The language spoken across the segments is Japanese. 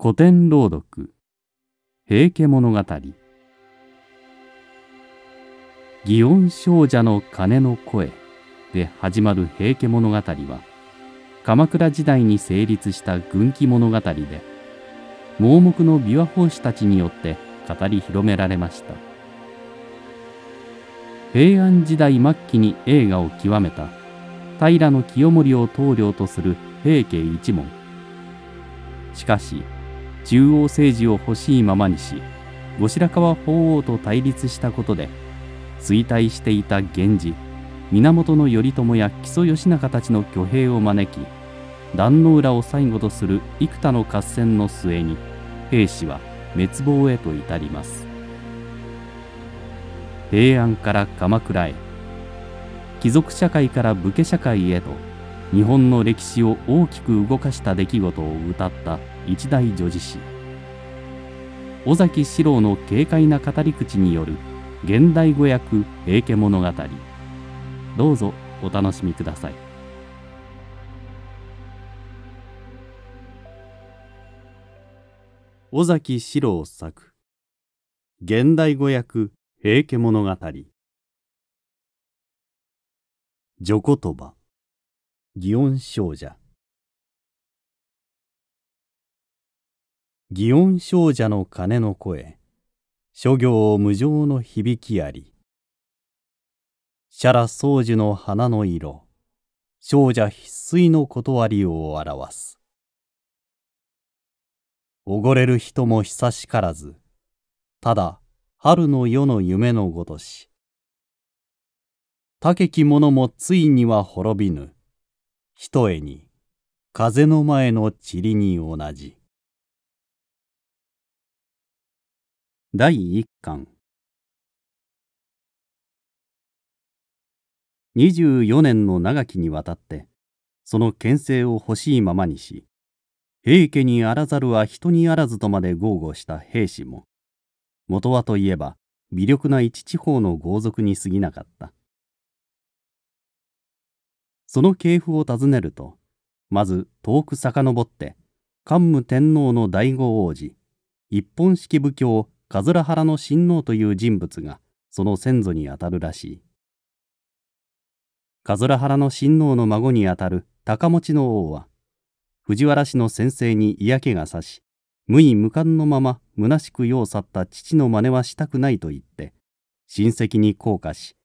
古典朗読平家物語祇園少女の鐘の声で始まる平家物語は鎌倉時代に成立した軍記物語で盲目の琵琶法師たちによって語り広められました平安時代末期に映画を極めた平清盛を棟梁とする平家一門しかし中央政治を欲しいままにし後白河法皇と対立したことで衰退していた源氏源頼朝や木曽義仲たちの挙兵を招き壇の浦を最後とする幾多の合戦の末に兵士は滅亡へと至ります平安から鎌倉へ貴族社会から武家社会へと日本の歴史を大きく動かした出来事を歌った一大女子詩尾崎四郎の軽快な語り口による現代語訳平家物語どうぞお楽しみください尾崎四郎作現代語訳平家物語序言葉祇園少女祇園少女の鐘の声諸行無常の響きありシャラ宗樹の花の色少女必須の断りを表す溺れる人も久しからずただ春の夜の夢のごとし高き者もついには滅びぬひとえに風の前の塵に同じ第1巻24年の長きにわたってその権勢を欲しいままにし平家にあらざるは人にあらずとまで豪語した兵士も元はといえば微力な一地方の豪族に過ぎなかったその系譜を尋ねるとまず遠く遡って桓武天皇の醍醐王子一本式武教葛原の親王という人物がその先祖にあたるらしい葛原の親王の孫にあたる高持の王は藤原氏の先生に嫌気がさし無意無感のまま虚しく世を去った父の真似はしたくないと言って親戚に降下し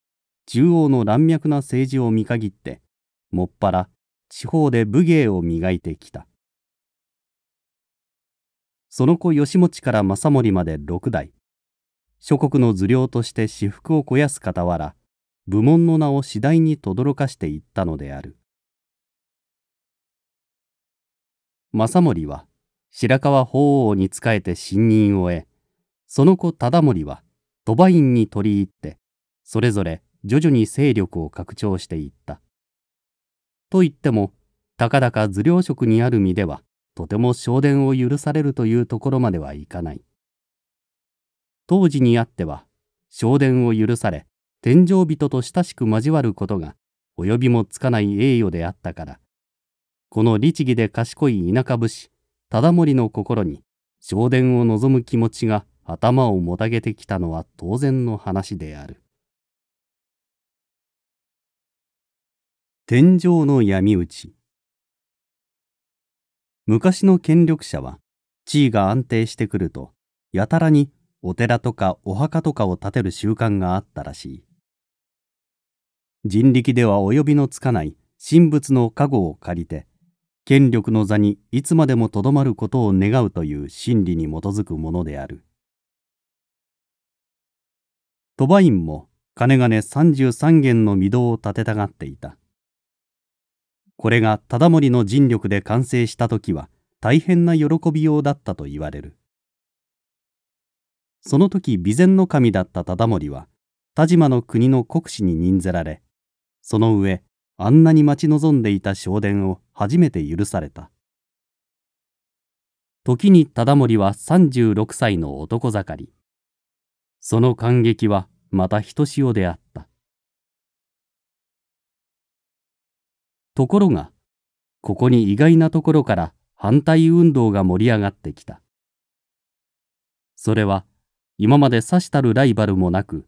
中央の乱脈な政治を見限ってもっぱら地方で武芸を磨いてきた。その子義持から政盛まで六代諸国の頭領として私腹を肥やす傍ら部門の名を次第に轟かしていったのである政盛は白河法皇に仕えて信任を得その子忠盛は鳥羽院に取り入ってそれぞれ徐々に勢力を拡張していった。といってもたかだか頭領職にある身ではとても昇殿を許されるというところまではいかない。当時にあっては昇殿を許され天上人と親しく交わることが及びもつかない栄誉であったからこの律儀で賢い田舎武士忠盛の心に昇殿を望む気持ちが頭をもたげてきたのは当然の話である天上の闇討ち昔の権力者は地位が安定してくるとやたらにお寺とかお墓とかを建てる習慣があったらしい人力では及びのつかない神仏の加護を借りて権力の座にいつまでもとどまることを願うという真理に基づくものである鳥羽院も金々33軒の御堂を建てたがっていたこれが忠盛の尽力で完成した時は大変な喜びようだったと言われるその時備前の神だった忠盛は田島の国の国司に任ぜられその上あんなに待ち望んでいた正殿を初めて許された時に忠盛は36歳の男盛りその感激はまたひとしおであったところが、ここに意外なところから反対運動が盛り上がってきた。それは、今までさしたるライバルもなく、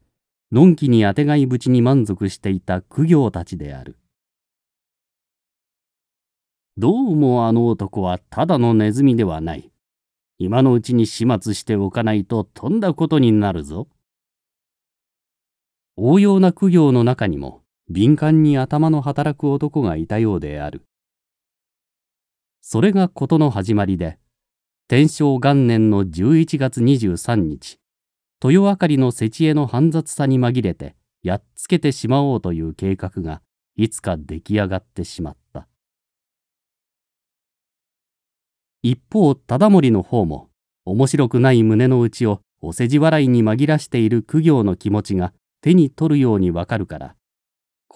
のんきにあてがいぶちに満足していた苦行たちである。どうもあの男はただのネズミではない。今のうちに始末しておかないととんだことになるぞ。応用な苦行の中にも敏感に頭の働く男がいたようである。それが事の始まりで、天正元年の11月23日、豊明かりの世知恵の煩雑さに紛れて、やっつけてしまおうという計画が、いつか出来上がってしまった。一方、忠盛の方も、面白くない胸の内をお世辞笑いに紛らしている苦行の気持ちが手に取るようにわかるから、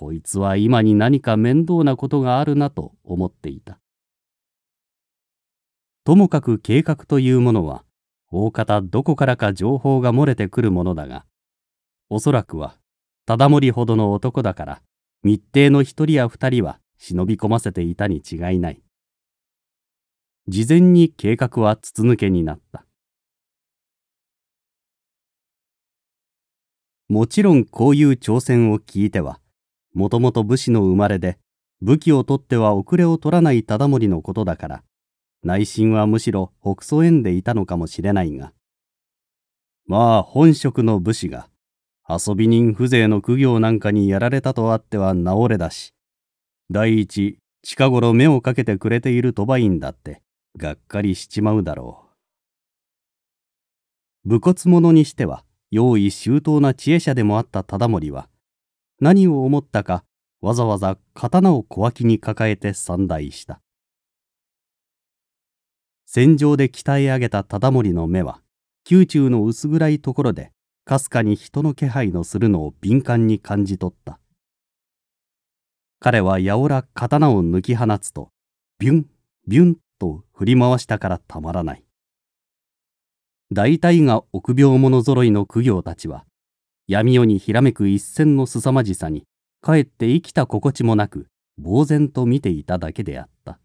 こいつは今に何か面倒なことがあるなと思っていた。ともかく計画というものは、大方どこからか情報が漏れてくるものだが、おそらくは、忠盛ほどの男だから、密偵の一人や二人は忍び込ませていたに違いない。事前に計画は筒抜けになった。もちろんこういう挑戦を聞いては、もともと武士の生まれで、武器を取っては遅れを取らない忠盛のことだから、内心はむしろ北曽縁でいたのかもしれないが。まあ本職の武士が、遊び人風情の苦行なんかにやられたとあっては治れだし、第一、近頃目をかけてくれている鳥羽院だって、がっかりしちまうだろう。武骨者にしては、用意周到な知恵者でもあった忠盛は、何を思ったかわざわざ刀を小脇に抱えて参大した戦場で鍛え上げた忠盛の目は宮中の薄暗いところでかすかに人の気配のするのを敏感に感じ取った彼はやおら刀を抜き放つとビュンビュンと振り回したからたまらない大体が臆病者ぞろいの苦行たちは闇夜にひらめく一線の凄まじさにかえって生きた心地もなく呆然と見ていただけであった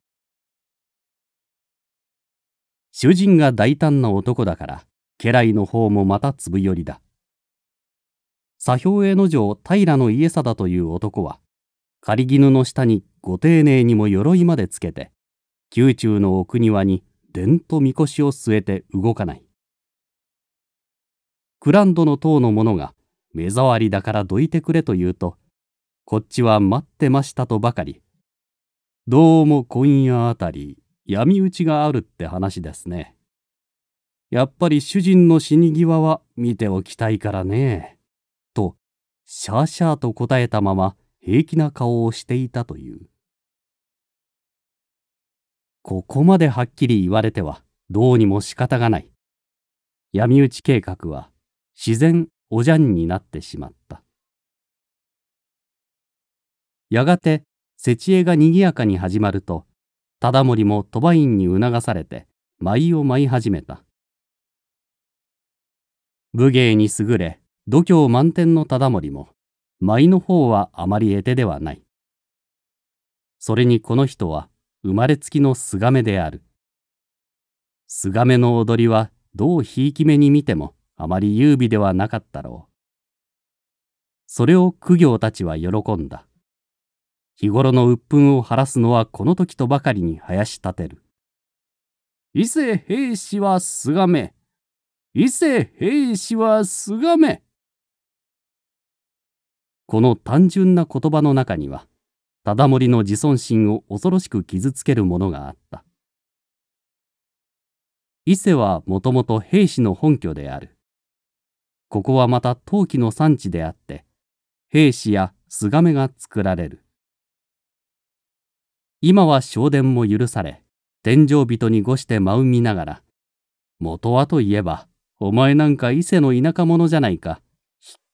主人が大胆な男だから家来の方もまたつぶ寄りだ左兵衛の城平の家定という男は狩り絹の下にご丁寧にも鎧までつけて宮中の奥庭にでんとみこしを据えて動かないクランドの塔の者が目障りだからどいてくれと言うと、こっちは待ってましたとばかり。どうも今夜あたり、闇討ちがあるって話ですね。やっぱり主人の死に際は見ておきたいからね。と、シャーシャーと答えたまま平気な顔をしていたという。ここまではっきり言われてはどうにも仕方がない。闇討ち計画は自然おじゃんになってしまった。やがて、ちえが賑やかに始まると、忠盛も鳥羽院に促されて、舞を舞い始めた。武芸に優れ、度胸満点の忠盛も、舞の方はあまり得手ではない。それにこの人は、生まれつきのすがめである。すがめの踊りは、どうひいき目に見ても、あまり優美ではなかったろう。それを苦行たちは喜んだ。日頃の鬱憤を晴らすのはこの時とばかりに林立てる。伊勢兵士はすがめ。伊勢兵士はすがめ。この単純な言葉の中には、忠盛の自尊心を恐ろしく傷つけるものがあった。伊勢はもともと兵士の本拠である。ここはまた陶器の産地であって兵士やスガメが作られる今は昇殿も許され天井人にごして舞う見ながら元はといえばお前なんか伊勢の田舎者じゃないか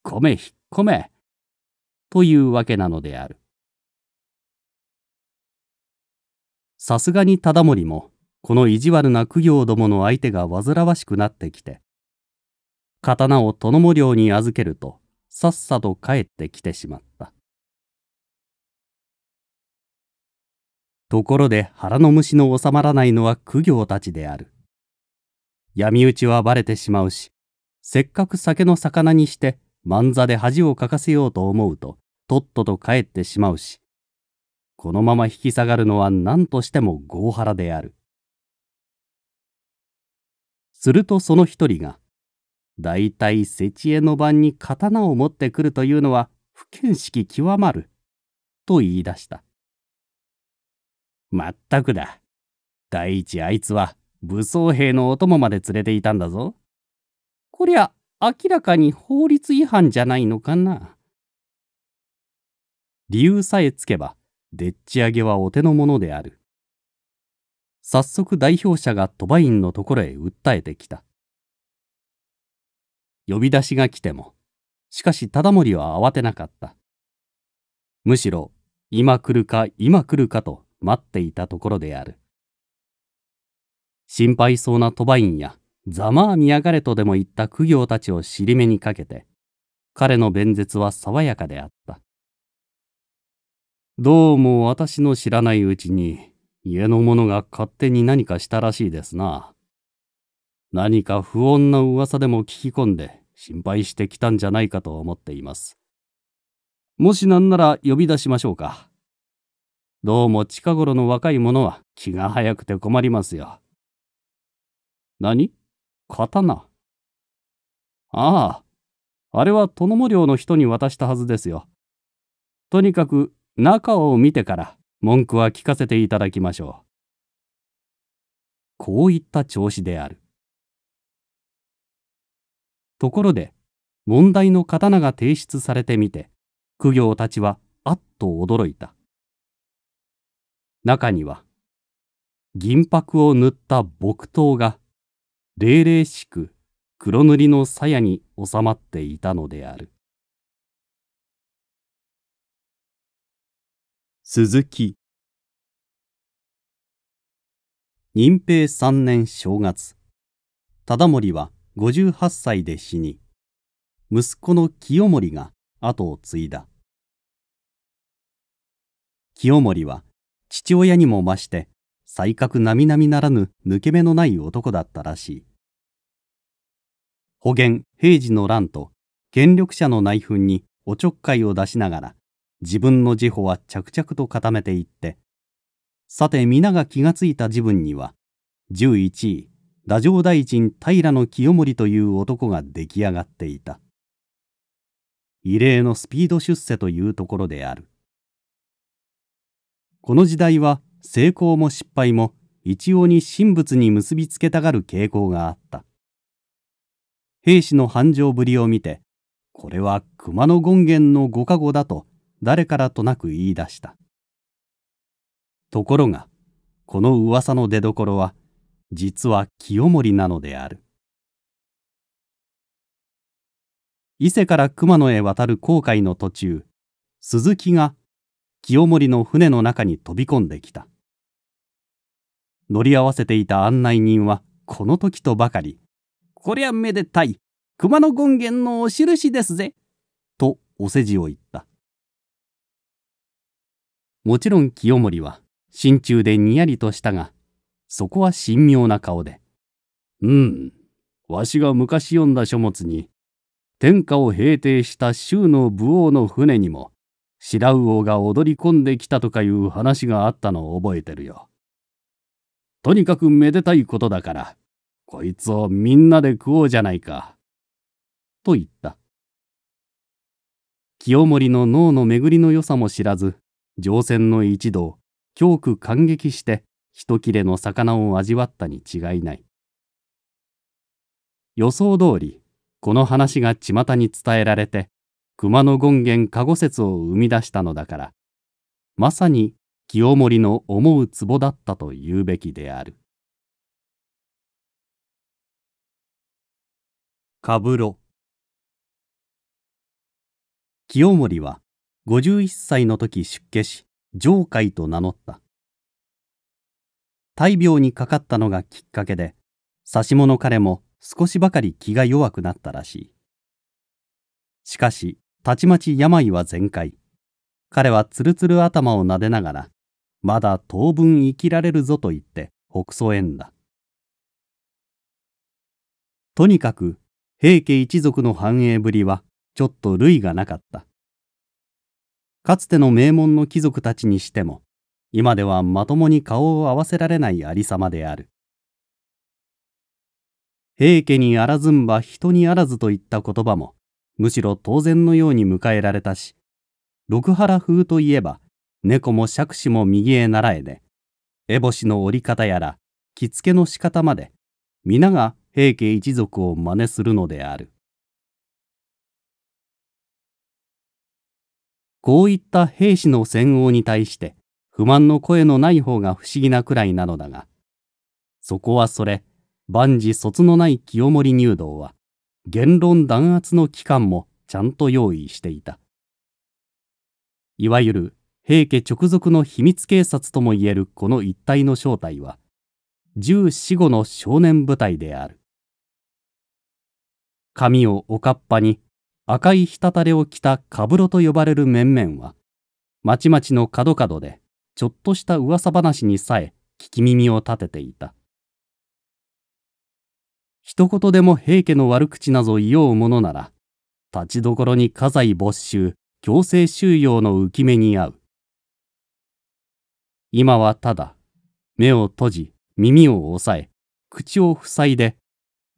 引っ込め引っ込めというわけなのであるさすがに忠盛もこの意地悪な苦行どもの相手が煩わしくなってきて刀を殿も領に預けるとさっさと帰ってきてしまったところで腹の虫の収まらないのは苦行たちである闇討ちはばれてしまうしせっかく酒の魚にして万座で恥をかかせようと思うととっとと帰ってしまうしこのまま引き下がるのは何としても強腹であるするとその一人が大体たい世知恵の晩に刀を持ってくるというのは不見識極まる。と言い出した。まったくだ。第一あいつは武装兵のお供まで連れていたんだぞ。こりゃ明らかに法律違反じゃないのかな。理由さえつけばでっち上げはお手の物である。早速代表者が鳥羽院のところへ訴えてきた。呼び出しが来ても、しかし忠盛は慌てなかった。むしろ、今来るか今来るかと待っていたところである。心配そうな鳥羽院や、ざまあ見やがれとでも言った苦行たちを尻目にかけて、彼の弁舌は爽やかであった。どうも私の知らないうちに、家の者が勝手に何かしたらしいですな。何か不穏な噂でも聞き込んで、心配してきたんじゃないかと思っています。もしなんなら呼び出しましょうか。どうも近頃の若い者は気が早くて困りますよ。何刀ああ、あれは殿も領の人に渡したはずですよ。とにかく中を見てから文句は聞かせていただきましょう。こういった調子である。ところで、問題の刀が提出されてみて、苦行たちはあっと驚いた。中には、銀箔を塗った木刀が、霊々しく黒塗りの鞘に収まっていたのである。鈴木任平三年正月、忠盛は58歳で死に息子の清盛が後を継いだ清盛は父親にも増して才覚並々ならぬ抜け目のない男だったらしい保元平治の乱と権力者の内紛におちょっかいを出しながら自分の自保は着々と固めていってさて皆が気がついた自分には11位太政大臣平清盛という男が出来上がっていた異例のスピード出世というところであるこの時代は成功も失敗も一様に神仏に結びつけたがる傾向があった兵士の繁盛ぶりを見てこれは熊野権現のご加護だと誰からとなく言い出したところがこの噂の出どころは実は清盛なのである伊勢から熊野へ渡る航海の途中鈴木が清盛の船の中に飛び込んできた乗り合わせていた案内人はこの時とばかり「こりゃめでたい熊野権現のおしるしですぜ」とお世辞を言ったもちろん清盛は心中でにやりとしたがそこは神妙な顔で「うんわしが昔読んだ書物に天下を平定した州の武王の船にも白魚が踊り込んできたとかいう話があったのを覚えてるよ。とにかくめでたいことだからこいつをみんなで食おうじゃないか」と言った。清盛の脳の巡りの良さも知らず乗船の一同強く感激して一切れの魚を味わったに違いない予想通りこの話が巷に伝えられて熊野権現加護説を生み出したのだからまさに清盛の思う壺だったと言うべきであるかぶろ清盛は51歳の時出家し上海と名乗った大病にかかったのがきっかけで指し物彼も少しばかり気が弱くなったらしいしかしたちまち病は全開彼はつるつる頭をなでながらまだ当分生きられるぞと言って北曽縁だとにかく平家一族の繁栄ぶりはちょっと類がなかったかつての名門の貴族たちにしても今ではまともに顔を合わせられないありさまである平家にあらずんば人にあらずといった言葉もむしろ当然のように迎えられたし六原風といえば猫も釈子も右へ習えで烏帽子の折り方やら着付けの仕方まで皆が平家一族を真似するのであるこういった兵士の戦王に対して不満の声のない方が不思議なくらいなのだが、そこはそれ、万事卒のない清盛入道は、言論弾圧の期間もちゃんと用意していた。いわゆる平家直属の秘密警察ともいえるこの一帯の正体は、十四五の少年部隊である。髪をおかっぱに赤い滴れを着たかぶろと呼ばれる面々は、まちまちの角々でちょっとした噂話にさえ聞き耳を立てていた一言でも平家の悪口など言おうものなら立ちどころに家財没収強制収容の浮き目に遭う今はただ目を閉じ耳を押さえ口を塞いで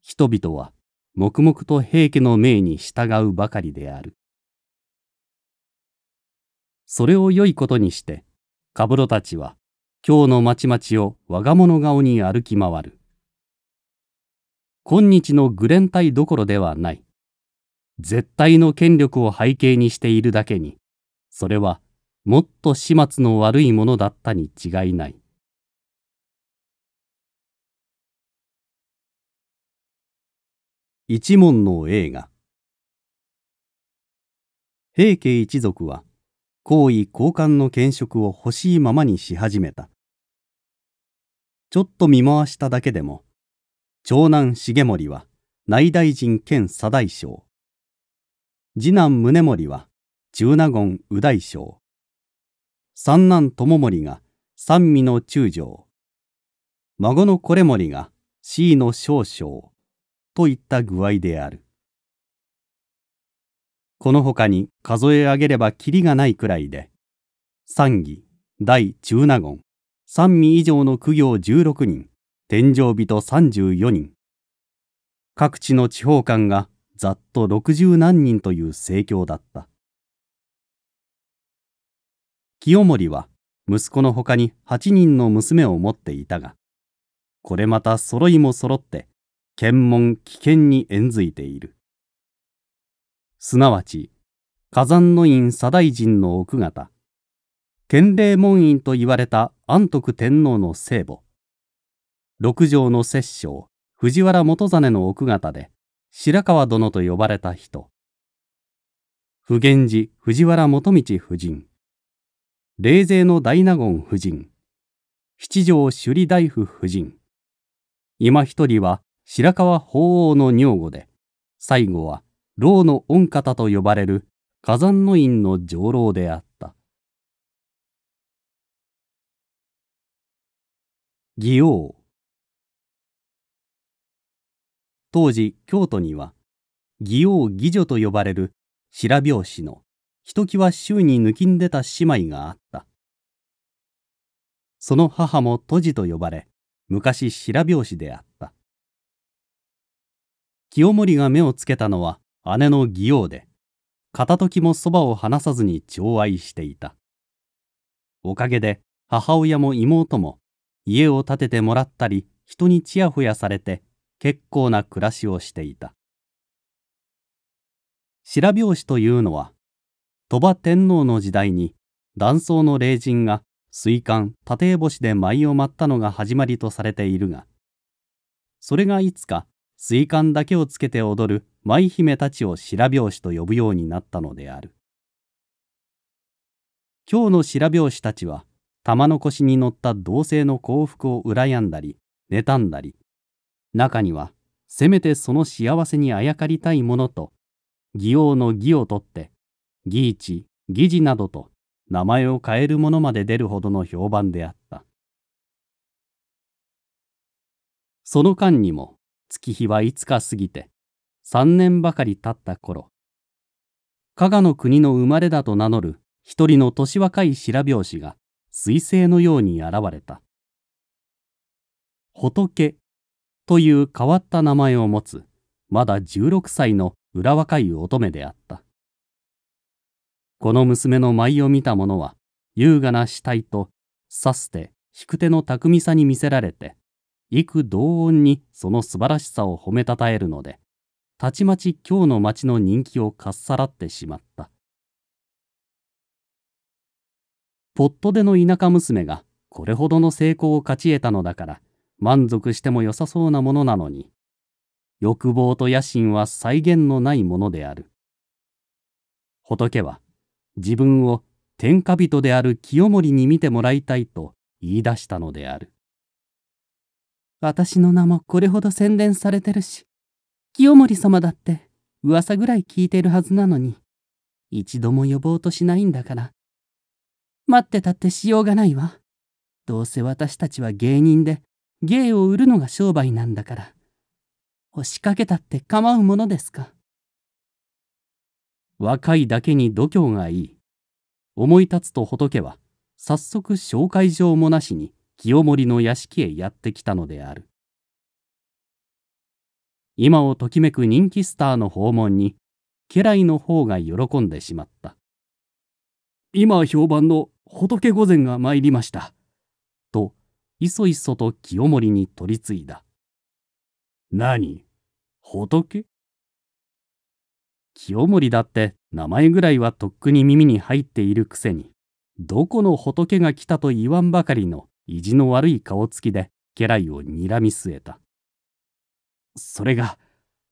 人々は黙々と平家の命に従うばかりであるそれを良いことにしてカブロたちは今日の町々を我が物顔に歩き回る。今日の愚連隊どころではない。絶対の権力を背景にしているだけに、それはもっと始末の悪いものだったに違いない。一門の映画平家一族は皇位交換の兼職を欲しいままにし始めた。ちょっと見回しただけでも、長男重盛は内大臣兼左大将。次男宗盛は中納言右大将。三男智盛が三味の中将。孫のこれ盛が C の少将といった具合である。この他に数え上げればきりがないくらいで、三義、大中納言、三味以上の苦行16人、天井人34人、各地の地方官がざっと60何人という盛況だった。清盛は息子のほかに8人の娘を持っていたが、これまた揃いも揃って、検問危険に縁づいている。すなわち火山の院左大臣の奥方建礼門院と言われた安徳天皇の聖母六条の摂政藤原元真の奥方で白川殿と呼ばれた人普賢寺藤原元道夫人冷勢の大納言夫人七条首里大夫夫人今一人は白川法皇の女房で最後は老の御方と呼ばれる火山の院の上老であった。義王当時京都には義王義女と呼ばれる白拍子のひときわ周に抜きんでた姉妹があったその母も都氏と呼ばれ昔白拍子であった清盛が目をつけたのは姉の義王で片時もそばを離さずに寵愛していたおかげで母親も妹も家を建ててもらったり人にちやほやされて結構な暮らしをしていた白拍子というのは鳥羽天皇の時代に断層の霊人が水管立て干しで舞を舞ったのが始まりとされているがそれがいつか水管だけをつけて踊る舞姫たちを白拍子と呼ぶようになったのである今日の白拍子たちは玉の腰に乗った同性の幸福を羨んだり妬んだり中にはせめてその幸せにあやかりたいものと義王の義を取って義一義次などと名前を変えるものまで出るほどの評判であったその間にも月日はいつか過ぎて、三年ばかり経った頃、加賀の国の生まれだと名乗る一人の年若い白拍子が彗星のように現れた。仏という変わった名前を持つ、まだ16歳の裏若い乙女であった。この娘の舞を見た者は、優雅な死体と、さすて引く手の巧みさに見せられて、幾同音にその素晴らしさを褒めたたえるのでたちまち京の町の人気をかっさらってしまったポットでの田舎娘がこれほどの成功を勝ち得たのだから満足しても良さそうなものなのに欲望と野心は際限のないものである仏は自分を天下人である清盛に見てもらいたいと言い出したのである私の名もこれほど宣伝されてるし、清盛様だって噂ぐらい聞いてるはずなのに、一度も呼ぼうとしないんだから。待ってたってしようがないわ。どうせ私たちは芸人で、芸を売るのが商売なんだから。押しかけたって構うものですか。若いだけに度胸がいい。思い立つと仏は、早速紹介状もなしに清盛の屋敷へやってきたのである今をときめく人気スターの訪問に家来の方が喜んでしまった今評判の仏御前が参りましたといそいそと清盛に取り次いだ何仏清盛だって名前ぐらいはとっくに耳に入っているくせにどこの仏が来たと言わんばかりの意地の悪い顔つきで家来を睨み据えた。それが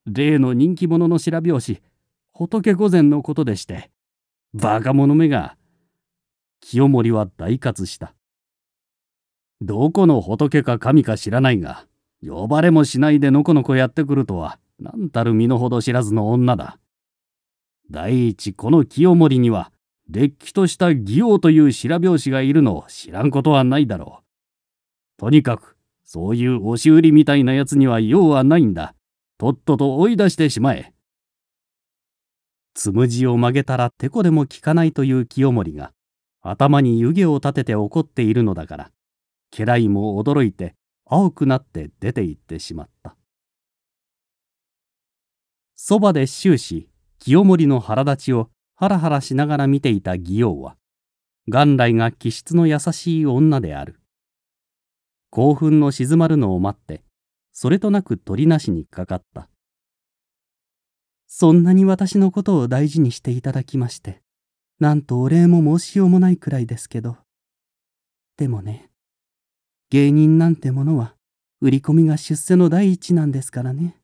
例の人気者の調拍子仏御前のことでしてバカ者めが清盛は大喝した。どこの仏か神か知らないが呼ばれもしないでのこのこやってくるとは何たる身の程知らずの女だ。第一この清盛にはれっきとした義王という白拍子がいるのを知らんことはないだろうとにかく、そういう押し売りみたいなやつには用はないんだ。とっとと追い出してしまえ。つむじを曲げたらてこでも効かないという清盛が、頭に湯気を立てて怒っているのだから、家来も驚いて、青くなって出て行ってしまった。そばで終始、清盛の腹立ちをハラハラしながら見ていた義王は元来が気質の優しい女である興奮の静まるのを待ってそれとなく鳥なしにかかったそんなに私のことを大事にしていただきましてなんとお礼も申しようもないくらいですけどでもね芸人なんてものは売り込みが出世の第一なんですからね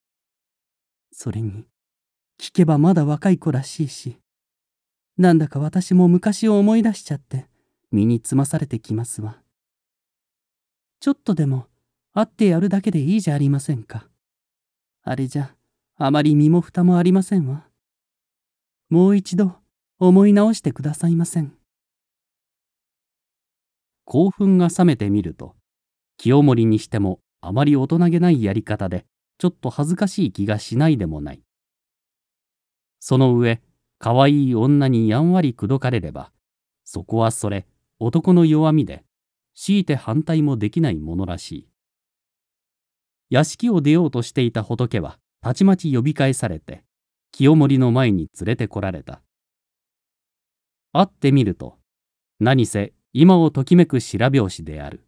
それに聞けばまだ若い子らしいしなんだか私も昔を思い出しちゃって身につまされてきますわ。ちょっとでも会ってやるだけでいいじゃありませんか。あれじゃあまり身も蓋もありませんわ。もう一度思い直してくださいません。興奮が冷めてみると清盛にしてもあまり大人げないやり方でちょっと恥ずかしい気がしないでもない。その上可愛い女にやんわり口説かれればそこはそれ男の弱みで強いて反対もできないものらしい。屋敷を出ようとしていた仏はたちまち呼び返されて清盛の前に連れてこられた会ってみると何せ今をときめく白拍子である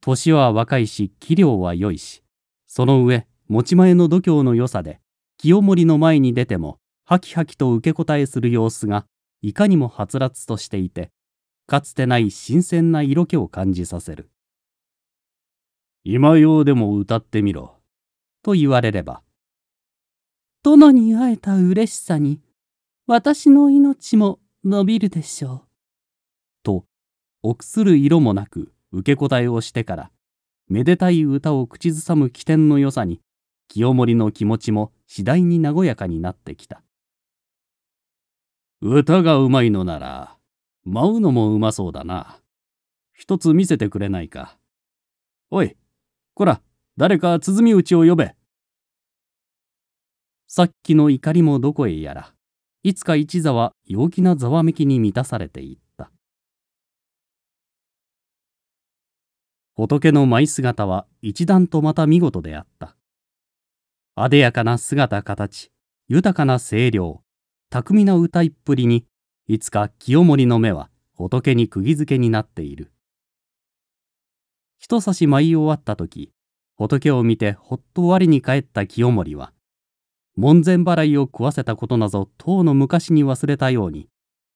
年は若いし器量は良いしその上持ち前の度胸の良さで清盛の前に出てもハキハキと受け答えする様子がいかにもはつらつとしていてかつてない新鮮な色気を感じさせる今ようでも歌ってみろと言われれば殿に会えた嬉しさに私の命も伸びるでしょうと臆する色もなく受け答えをしてからめでたい歌を口ずさむ起点の良さに清盛の気持ちも次第に和やかになってきた歌がうまいのなら舞うのもうまそうだな。一つ見せてくれないか。おい、こら、誰か鼓打ちを呼べ。さっきの怒りもどこへやら、いつか一座は陽気なざわめきに満たされていった。仏の舞姿は一段とまた見事であった。あでやかな姿形、豊かな声量、巧みな歌いっぷりにいつか清盛の目は仏に釘付けになっている。一差し舞い終わった時、仏を見てほっと我に返った清盛は、門前払いを食わせたことなぞ当の昔に忘れたように、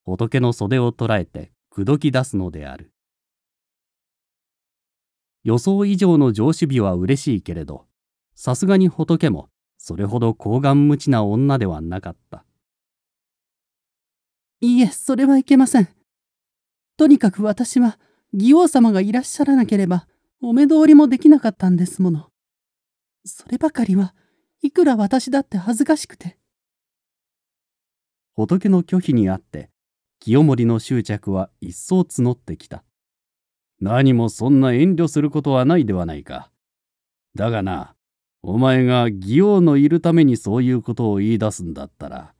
仏の袖を捉えて口説き出すのである。予想以上の上手日は嬉しいけれど、さすがに仏もそれほど厚顔無知な女ではなかった。いいえ、それはいけません。とにかく私は、義王様がいらっしゃらなければ、お目通りもできなかったんですもの。そればかりは、いくら私だって恥ずかしくて。仏の拒否にあって、清盛の執着は一層募ってきた。何もそんな遠慮することはないではないか。だがな、お前が義王のいるためにそういうことを言い出すんだったら、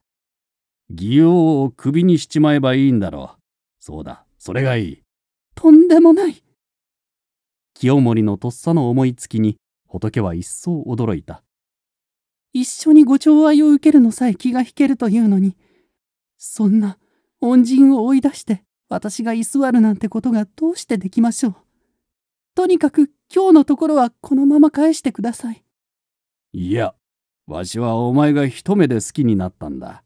義王をクビにしちまえばいいんだろう。そうだ、それがいい。とんでもない。清盛のとっさの思いつきに仏は一層驚いた。一緒にご寵愛を受けるのさえ気が引けるというのに、そんな恩人を追い出して私が居座るなんてことがどうしてできましょう。とにかく今日のところはこのまま返してください。いや、わしはお前が一目で好きになったんだ。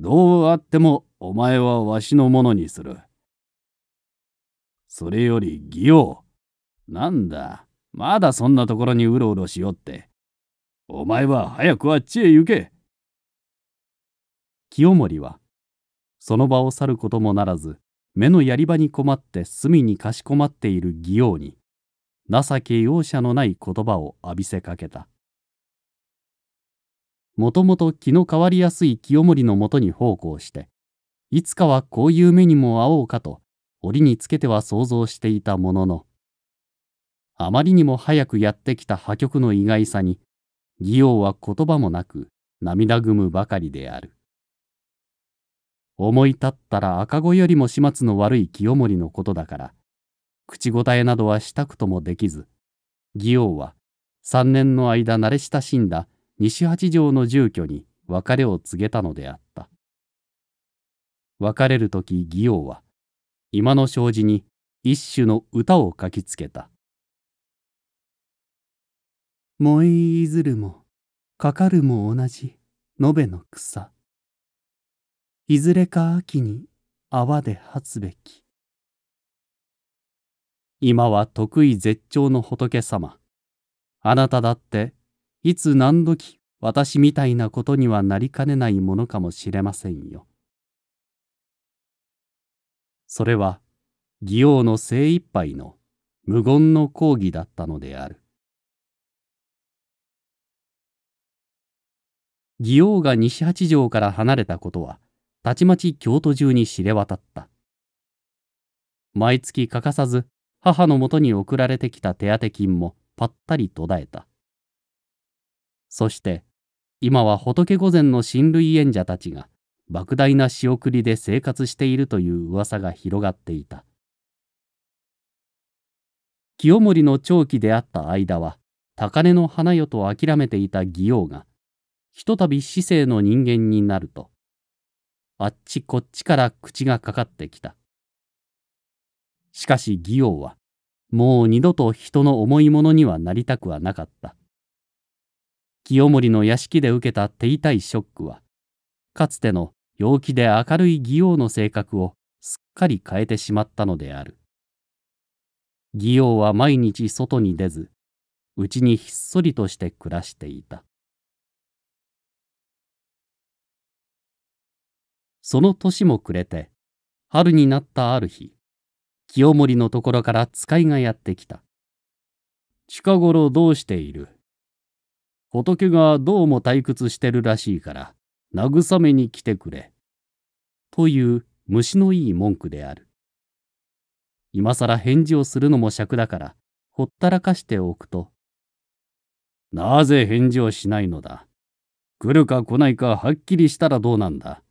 どうあってもお前はわしのものにする。それより義王。なんだ、まだそんなところにうろうろしよって。お前は早くあっちへ行け。清盛は、その場を去ることもならず、目のやり場に困って隅にかしこまっている義王に、情け容赦のない言葉を浴びせかけた。もともと気の変わりやすい清盛のもとに奉公していつかはこういう目にも会おうかと折につけては想像していたもののあまりにも早くやってきた破局の意外さに義王は言葉もなく涙ぐむばかりである思い立ったら赤子よりも始末の悪い清盛のことだから口答えなどはしたくともできず義王は3年の間慣れ親しんだ西八条の住居に別れを告げたのであった。別れる時義王は今の障子に一種の歌を書きつけた「燃えいずるもかかるも同じ延べの草いずれか秋に泡で発つべき」今は得意絶頂の仏様あなただっていつ何時私みたいなことにはなりかねないものかもしれませんよ。それは義王の精一杯の無言の講義だったのである。義王が西八条から離れたことはたちまち京都中に知れ渡った。毎月欠かさず母のもとに送られてきた手当金もぱったり途絶えた。そして今は仏御前の親類縁者たちが莫大な仕送りで生活しているという噂が広がっていた清盛の長期であった間は高根の花よと諦めていた義王がひとたび市政の人間になるとあっちこっちから口がかかってきたしかし義王はもう二度と人の重いものにはなりたくはなかった清盛の屋敷で受けた手痛いショックはかつての陽気で明るい義王の性格をすっかり変えてしまったのである義王は毎日外に出ずうちにひっそりとして暮らしていたその年も暮れて春になったある日清盛のところから使いがやってきた近頃どうしている仏がどうも退屈してるらしいから、慰めに来てくれ。という虫のいい文句である。今更返事をするのも尺だから、ほったらかしておくと。なぜ返事をしないのだ。来るか来ないかはっきりしたらどうなんだ。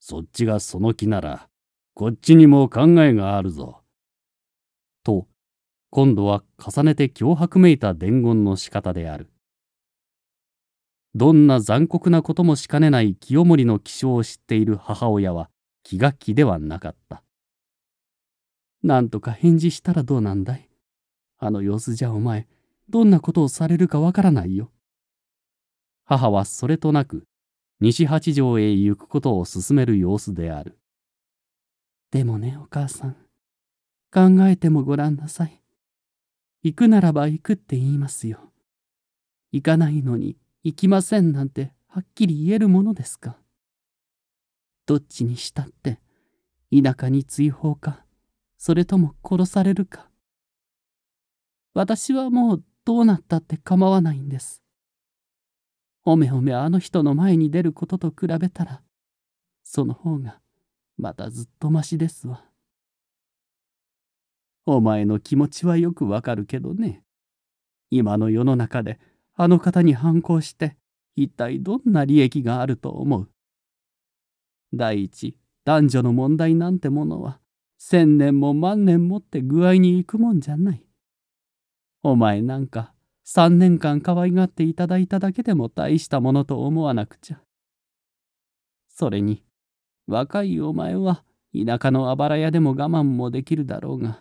そっちがその気なら、こっちにも考えがあるぞ。と、今度は重ねて脅迫めいた伝言の仕方である。どんな残酷なこともしかねない清盛の気象を知っている母親は気が気ではなかった。なんとか返事したらどうなんだいあの様子じゃお前、どんなことをされるかわからないよ。母はそれとなく、西八条へ行くことを勧める様子である。でもね、お母さん、考えてもごらんなさい。行くならば行くって言いますよ。行かないのに行きませんなんてはっきり言えるものですかどっちにしたって田舎に追放かそれとも殺されるか私はもうどうなったって構わないんですおめおめあの人の前に出ることと比べたらその方がまたずっとましですわお前の気持ちはよくわかるけどね今の世の中であの方に反抗して一体どんな利益があると思う第一男女の問題なんてものは千年も万年もって具合に行くもんじゃないお前なんか三年間可愛がっていただいただけでも大したものと思わなくちゃそれに若いお前は田舎のあばら屋でも我慢もできるだろうが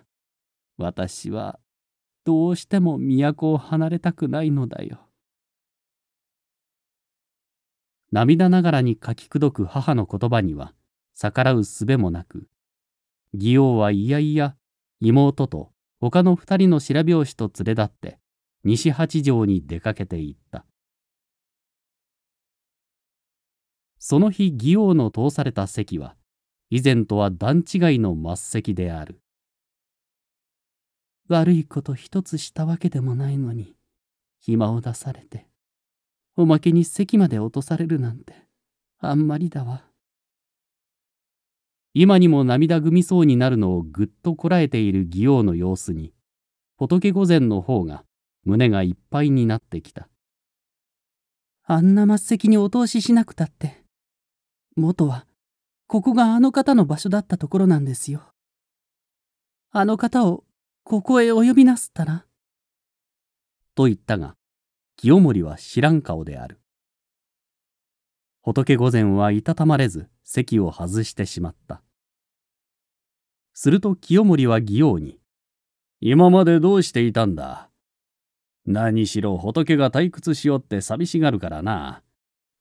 私はどうしても都を離れたくないのだよ。涙ながらに書きくどく母の言葉には逆らうすべもなく、義王はいやいや妹と他の二人の白拍子と連れ立って西八条に出かけていった。その日義王の通された席は以前とは段違いの末席である。悪いこと一つしたわけでもないのに暇を出されておまけに席まで落とされるなんてあんまりだわ今にも涙ぐみそうになるのをぐっとこらえている義王の様子に仏御前の方が胸がいっぱいになってきたあんな末席にお通ししなくたって元はここがあの方の場所だったところなんですよあの方をここへお呼びなすったら。と言ったが、清盛は知らん顔である。仏御前はいたたまれず席を外してしまった。すると清盛は義王に、今までどうしていたんだ何しろ仏が退屈しよって寂しがるからな。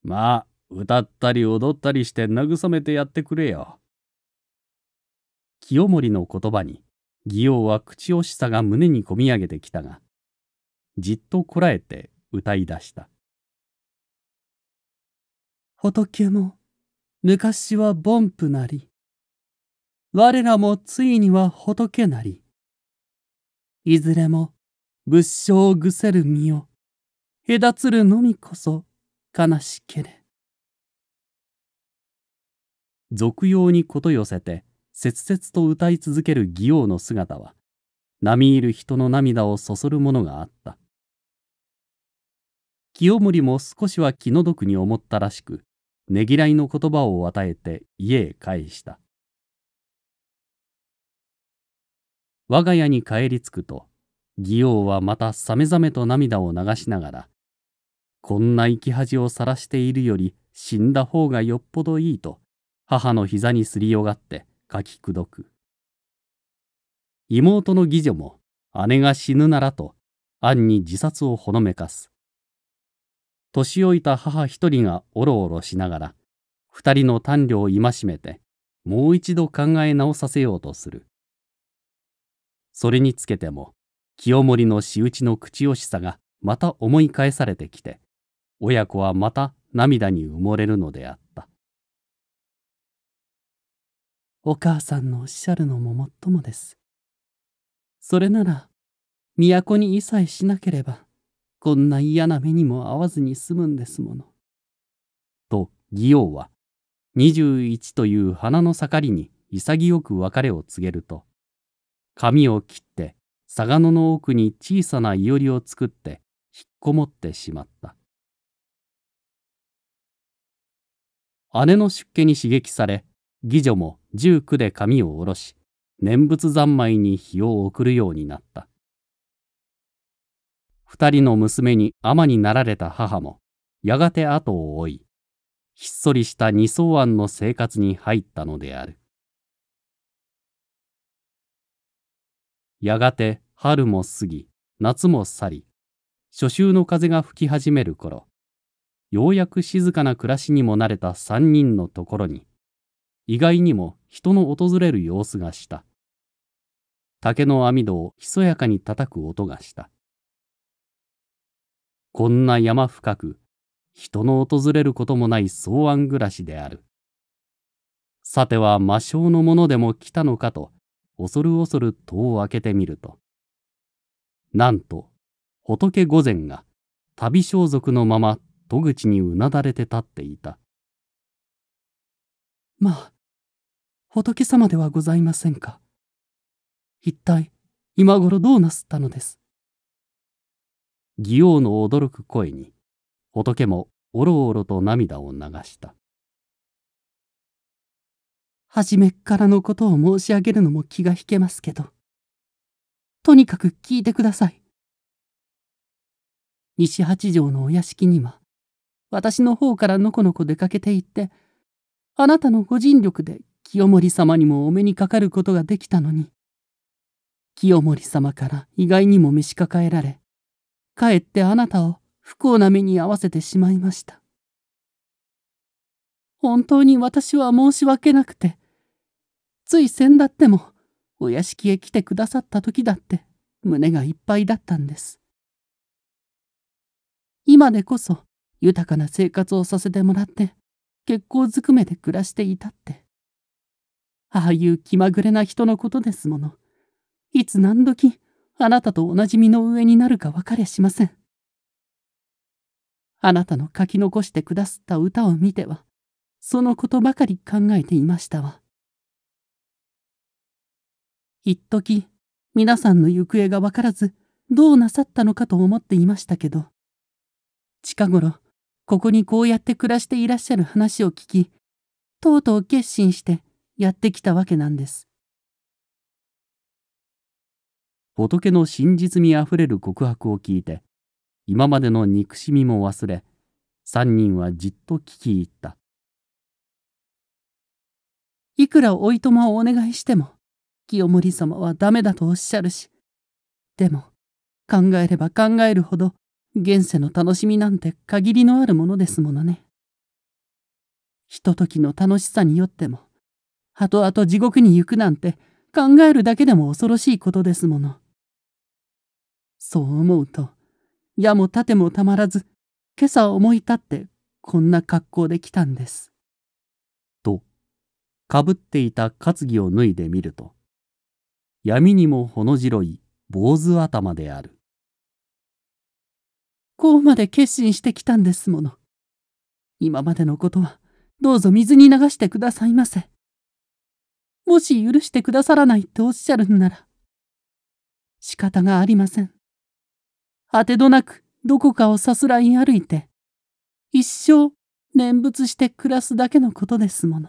まあ、歌ったり踊ったりして慰めてやってくれよ。清盛の言葉に、義王は口惜しさが胸にこみ上げてきたが、じっとこらえて歌い出した。仏も昔は凡夫なり、我らもついには仏なり、いずれも仏性をぐせる身を隔つるのみこそ悲しけれ。俗用にこと寄せて、切々と歌い続ける義王の姿は並みいる人の涙をそそるものがあった清盛も少しは気の毒に思ったらしくねぎらいの言葉を与えて家へ帰した我が家に帰り着くと義王はまたさめざめと涙を流しながらこんな生き恥をさらしているより死んだ方がよっぽどいいと母の膝にすりよがって書きくどく妹の義女も姉が死ぬならと暗に自殺をほのめかす年老いた母一人がおろおろしながら二人の丹慮を戒めてもう一度考え直させようとするそれにつけても清盛の仕打ちの口惜しさがまた思い返されてきて親子はまた涙に埋もれるのであったお母さんのおっしゃるのももっともです。それなら、都にいさえしなければ、こんな嫌な目にも合わずに済むんですもの。と、義王は、21という花の盛りに潔く別れを告げると、髪を切って、嵯峨野の奥に小さないおりを作って、引っこもってしまった。姉の出家に刺激され、義女も十九で髪を下ろし、念仏三昧に日を送るようになった。二人の娘に尼になられた母も、やがて後を追い、ひっそりした二層庵の生活に入ったのである。やがて春も過ぎ、夏も去り、初秋の風が吹き始める頃、ようやく静かな暮らしにも慣れた三人のところに、意外にも人の訪れる様子がした。竹の網戸をひそやかに叩く音がした。こんな山深く、人の訪れることもない草案暮らしである。さては魔性のものでも来たのかと、恐る恐る戸を開けてみると、なんと仏御前が旅装束のまま戸口にうなだれて立っていた。まあ、仏様ではございませんか。一体、今頃どうなすったのです。義王の驚く声に、仏もおろおろと涙を流した。初めっからのことを申し上げるのも気が引けますけど、とにかく聞いてください。西八条のお屋敷には、私の方からのこのこ出かけて行って、あなたのご尽力で清盛様にもお目にかかることができたのに清盛様から意外にも召し抱えられかえってあなたを不幸な目に遭わせてしまいました本当に私は申し訳なくてつい先だってもお屋敷へ来てくださった時だって胸がいっぱいだったんです今でこそ豊かな生活をさせてもらって結構ずくめで暮らしていたって。ああいう気まぐれな人のことですもの。いつ何時、あなたと同じ身の上になるか分かりしません。あなたの書き残してくだすった歌を見ては、そのことばかり考えていましたわ。一時、皆さんの行方が分からず、どうなさったのかと思っていましたけど、近頃、ここにこうやって暮らしていらっしゃる話を聞きとうとう決心してやってきたわけなんです仏の真実味あふれる告白を聞いて今までの憎しみも忘れ三人はじっと聞き入ったいくらおいとまをお願いしても清盛様はダメだとおっしゃるしでも考えれば考えるほど現世の楽しみなんて限りのあるものですものね。ひとときの楽しさによっても後々地獄に行くなんて考えるだけでも恐ろしいことですもの。そう思うと矢も盾もたまらず今朝思い立ってこんな格好で来たんです。とかぶっていた担ぎを脱いでみると闇にもほの白い坊主頭である。こうまで決心してきたんですもの。今までのことはどうぞ水に流してくださいませ。もし許してくださらないとおっしゃるんなら、仕方がありません。あてどなくどこかをさすらい歩いて、一生念仏して暮らすだけのことですもの。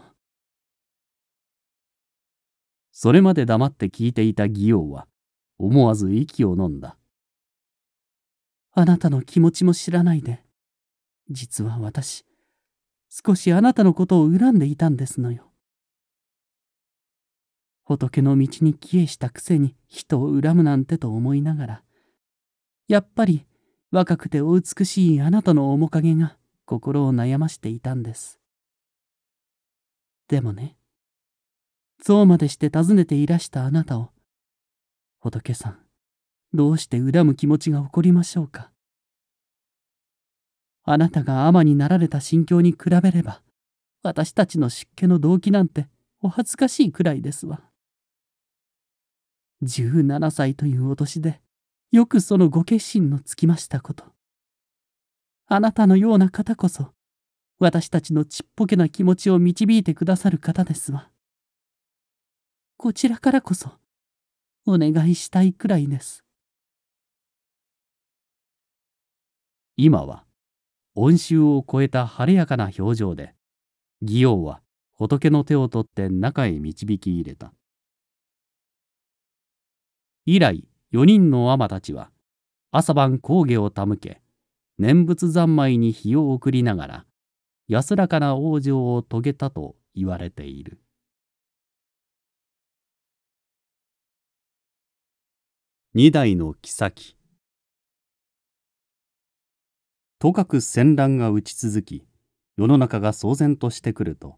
それまで黙って聞いていた義王は、思わず息を飲んだ。あなたの気持ちも知らないで実は私少しあなたのことを恨んでいたんですのよ仏の道に帰依したくせに人を恨むなんてと思いながらやっぱり若くてお美しいあなたの面影が心を悩ましていたんですでもねそうまでして訪ねていらしたあなたを仏さんどうして恨む気持ちが起こりましょうかあなたが尼になられた心境に比べれば私たちの出家の動機なんてお恥ずかしいくらいですわ17歳というお年でよくそのご決心のつきましたことあなたのような方こそ私たちのちっぽけな気持ちを導いてくださる方ですわこちらからこそお願いしたいくらいです今は恩衆を超えた晴れやかな表情で義王は仏の手を取って中へ導き入れた以来4人の尼たちは朝晩工芸を手向け念仏三昧に日を送りながら安らかな往生を遂げたと言われている二代の妃とかく戦乱が打ち続き世の中が騒然としてくると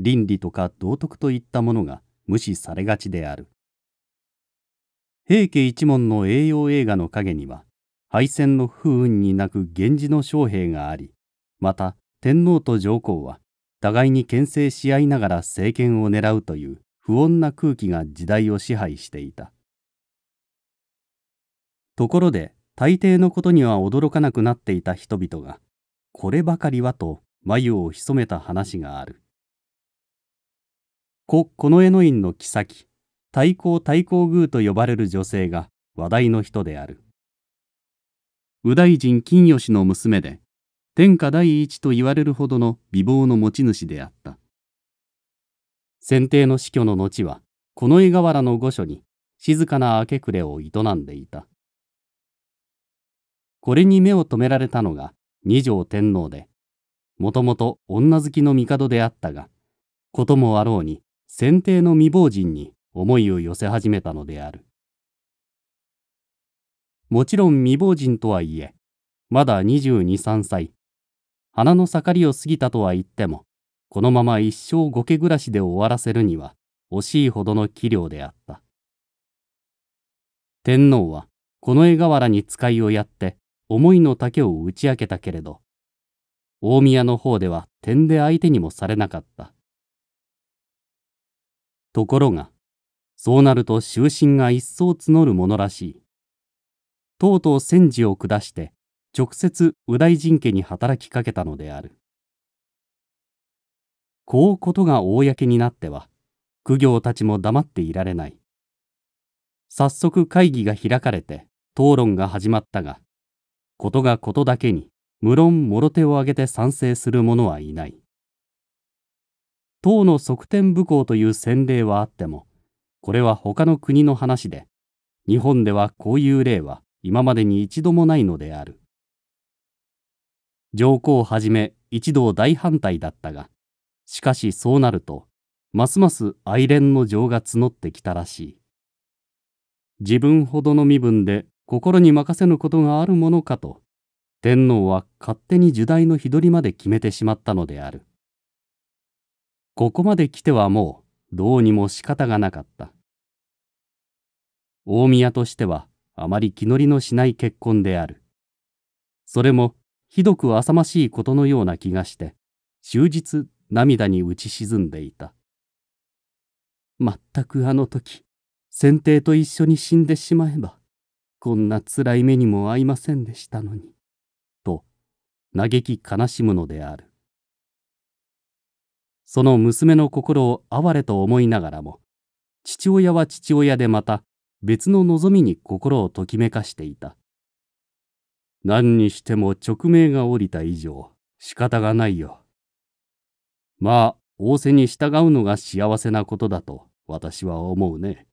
倫理とか道徳といったものが無視されがちである平家一門の栄養映画の陰には敗戦の不運に泣く源氏の将兵がありまた天皇と上皇は互いに牽制し合いながら政権を狙うという不穏な空気が時代を支配していたところで大抵のことには驚かなくなっていた人々が、こればかりはと眉を潜めた話がある。こ、この絵の院の妃、太閤太閤宮と呼ばれる女性が話題の人である。右大臣金吉の娘で、天下第一と言われるほどの美貌の持ち主であった。先帝の死去の後は、近衛河原の御所に静かな明け暮れを営んでいた。これに目を留められたのが二条天皇で、もともと女好きの帝であったが、こともあろうに先帝の未亡人に思いを寄せ始めたのである。もちろん未亡人とはいえ、まだ二十二三歳、花の盛りを過ぎたとは言っても、このまま一生五家暮らしで終わらせるには惜しいほどの器量であった。天皇はこの絵瓦に使いをやって思いの丈を打ち明けたけれど、大宮の方では点で相手にもされなかった。ところが、そうなると終身が一層募るものらしい。とうとう戦時を下して、直接右大臣家に働きかけたのである。こうことが公になっては、苦行たちも黙っていられない。早速会議が開かれて討論が始まったが、ことがことだけに、無論もろ手を挙げて賛成する者はいない。党の側転武功という先例はあっても、これは他の国の話で、日本ではこういう例は今までに一度もないのである。上皇はじめ一同大反対だったが、しかしそうなると、ますます哀憐の情が募ってきたらしい。自分ほどの身分で心に任せぬことがあるものかと天皇は勝手に時代の日取りまで決めてしまったのであるここまで来てはもうどうにも仕方がなかった大宮としてはあまり気乗りのしない結婚であるそれもひどく浅ましいことのような気がして終日涙に打ち沈んでいたまったくあの時先帝と一緒に死んでしまえばこんな辛い目にも合いませんでしたのに、と嘆き悲しむのである。その娘の心を哀れと思いながらも、父親は父親でまた別の望みに心をときめかしていた。何にしても直命が降りた以上仕方がないよ。まあ、仰せに従うのが幸せなことだと私は思うね。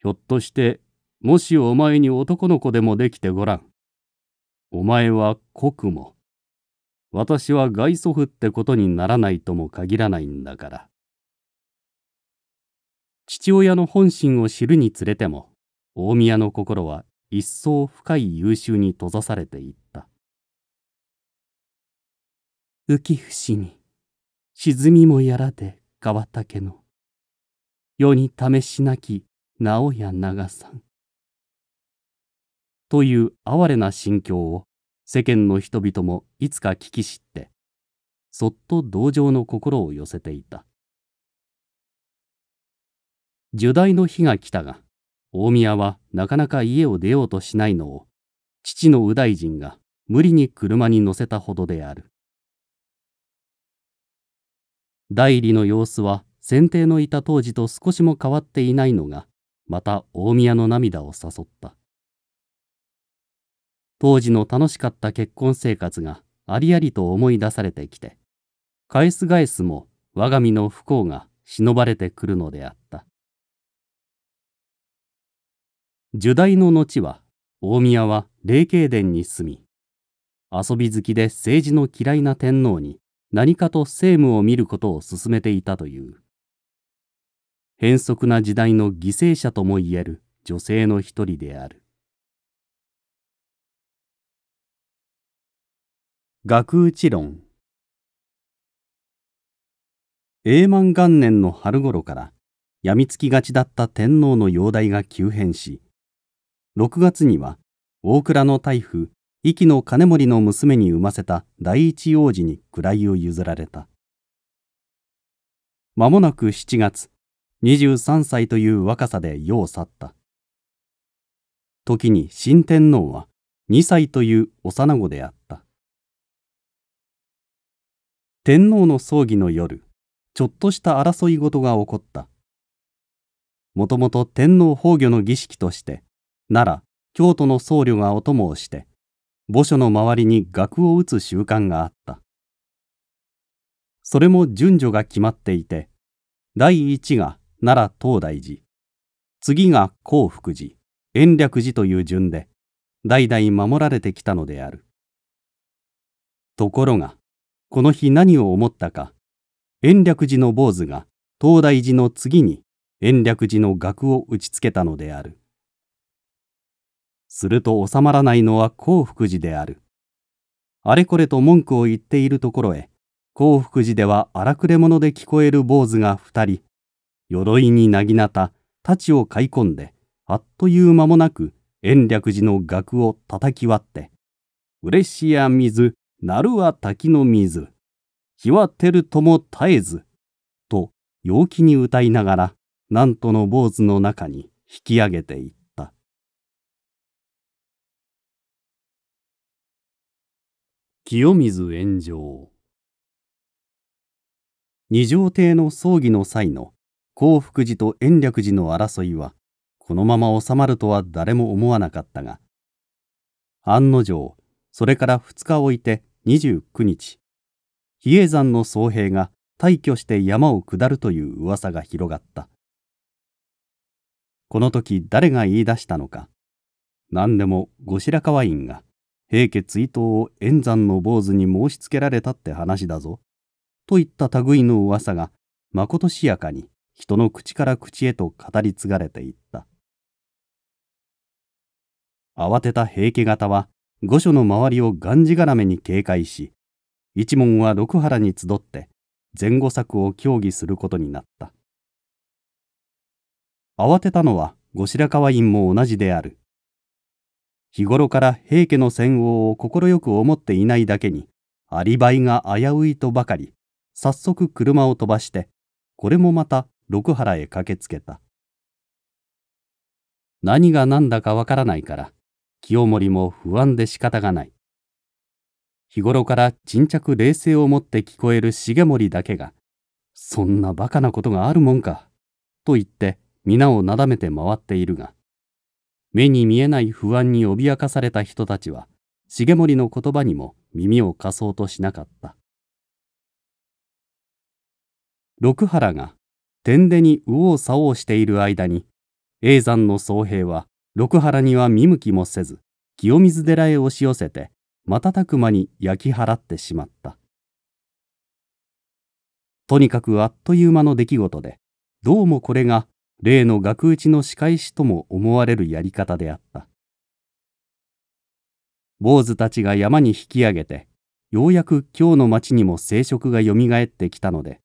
ひょっとしてもしお前に男の子でもできてごらん。お前は国も。私は外祖父ってことにならないとも限らないんだから。父親の本心を知るにつれても、大宮の心は一層深い優秀に閉ざされていった。浮伏に、沈みもやらで川竹の、世に試しなき、なおや長さん。という哀れな心境を世間の人々もいつか聞き知ってそっと同情の心を寄せていた受代の日が来たが大宮はなかなか家を出ようとしないのを父の右大臣が無理に車に乗せたほどである代理の様子は先帝のいた当時と少しも変わっていないのがまた大宮の涙を誘った当時の楽しかった結婚生活がありありと思い出されてきて、返す返すも我が身の不幸が忍ばれてくるのであった。受代の後は、大宮は霊慶殿に住み、遊び好きで政治の嫌いな天皇に何かと政務を見ることを進めていたという。変則な時代の犠牲者ともいえる女性の一人である。学打ち論永満元年の春頃から病みつきがちだった天皇の容体が急変し6月には大倉の大夫壱岐の金森の娘に産ませた第一王子に位を譲られた間もなく7月23歳という若さで世を去った時に新天皇は2歳という幼子であった天皇の葬儀の夜ちょっとした争い事が起こったもともと天皇崩御の儀式として奈良京都の僧侶がお供をして墓所の周りに額を打つ習慣があったそれも順序が決まっていて第一が奈良東大寺次が興福寺延暦寺という順で代々守られてきたのであるところがこの日何を思ったか延暦寺の坊主が東大寺の次に延暦寺の額を打ちつけたのであるすると収まらないのは幸福寺であるあれこれと文句を言っているところへ幸福寺では荒くれ者で聞こえる坊主が二人鎧になぎなた太刀を買い込んであっという間もなく延暦寺の額を叩き割って「嬉しや水鳴るは滝の水、日は照るとも絶えず、と陽気に歌いながら、なんとの坊主の中に引き上げていった。清水炎上二条帝の葬儀の際の興福寺と延暦寺の争いは、このまま収まるとは誰も思わなかったが、案の定、それから2日置いて、29日、比叡山の僧兵が退去して山を下るという噂が広がった。この時誰が言い出したのか、何でも後白河院が、平家追悼を円山の坊主に申し付けられたって話だぞ、といった類の噂が、まことしやかに人の口から口へと語り継がれていった。慌てた平家方は御所の周りをがんじがらめに警戒し一門は六原に集って前後策を協議することになった慌てたのは後白河院も同じである日頃から平家の戦王を快く思っていないだけにアリバイが危ういとばかり早速車を飛ばしてこれもまた六原へ駆けつけた何が何だかわからないから清盛も不安で仕方がない。日頃から沈着冷静をもって聞こえる重盛だけが、そんなバカなことがあるもんか、と言って皆をなだめて回っているが、目に見えない不安に脅かされた人たちは、重盛の言葉にも耳を貸そうとしなかった。六原が天でに右往左往している間に、叡山の僧兵は六原には見向きもせず清水寺へ押し寄せて瞬く間に焼き払ってしまったとにかくあっという間の出来事でどうもこれが例の額打ちの仕返しとも思われるやり方であった坊主たちが山に引き上げてようやく今日の町にも生殖がよみがえってきたので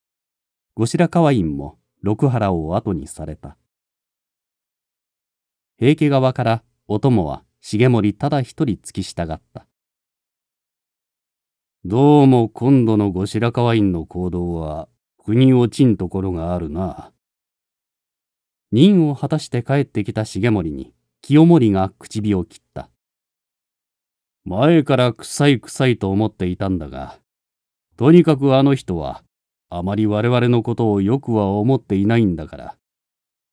後白河院も六原を後にされた平家側からお供は重盛ただ一人付き従った。どうも今度の後白河院の行動は国落ちんところがあるな。任を果たして帰ってきた重盛に清盛が唇を切った。前から臭い臭いと思っていたんだが、とにかくあの人はあまり我々のことをよくは思っていないんだから、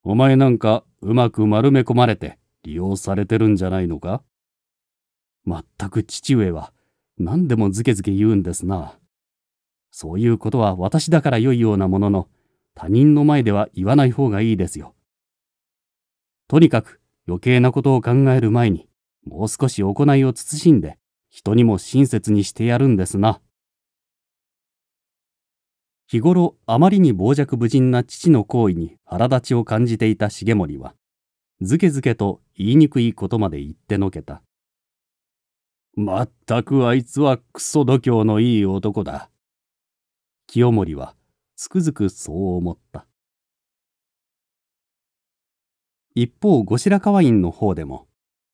お前なんかうまく丸め込まれて利用されてるんじゃないのかまったく父上は何でもズケズケ言うんですな。そういうことは私だから良いようなものの、他人の前では言わない方がいいですよ。とにかく余計なことを考える前に、もう少し行いを慎んで、人にも親切にしてやるんですな。日頃あまりに傍若無人な父の行為に腹立ちを感じていた重盛はずけずけと言いにくいことまで言ってのけた。まったくあいつはクソ度胸のいい男だ。清盛はつくづくそう思った。一方後白河院の方でも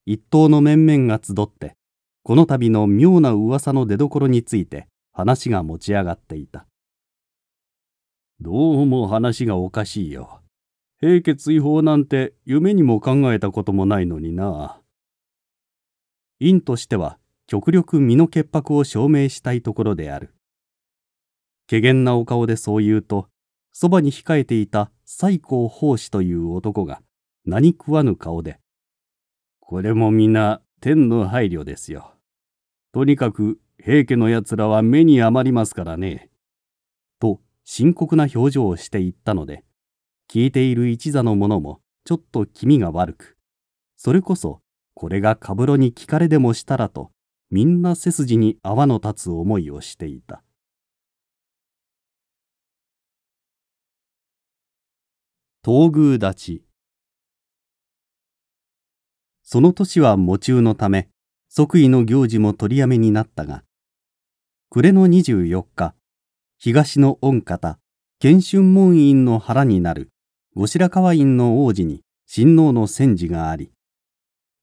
一党の面々が集ってこの度の妙な噂の出どころについて話が持ち上がっていた。どうも話がおかしいよ。平家追放なんて夢にも考えたこともないのにな。院としては極力身の潔白を証明したいところである。怪げなお顔でそう言うと、そばに控えていた西高法師という男が何食わぬ顔で、これも皆天の配慮ですよ。とにかく平家の奴らは目に余りますからね。深刻な表情をしていったので聞いている一座の者もちょっと気味が悪くそれこそこれがかぶろに聞かれでもしたらとみんな背筋に泡の立つ思いをしていた東宮立ちその年は喪中のため即位の行事も取りやめになったが暮れの24日東の御方、賢春門院の腹になる、後白河院の王子に親王の戦時があり、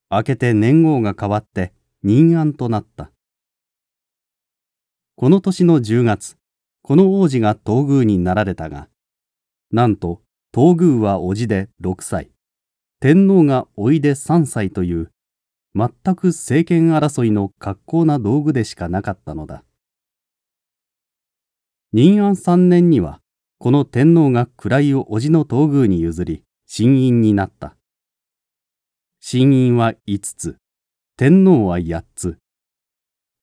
明けて年号が変わって任安となった。この年の10月、この王子が東宮になられたが、なんと東宮は叔父で6歳、天皇がおいで3歳という、全く政権争いの格好な道具でしかなかったのだ。仁安三年にはこの天皇が位を叔父の東宮に譲り新院になった新院は五つ天皇は八つ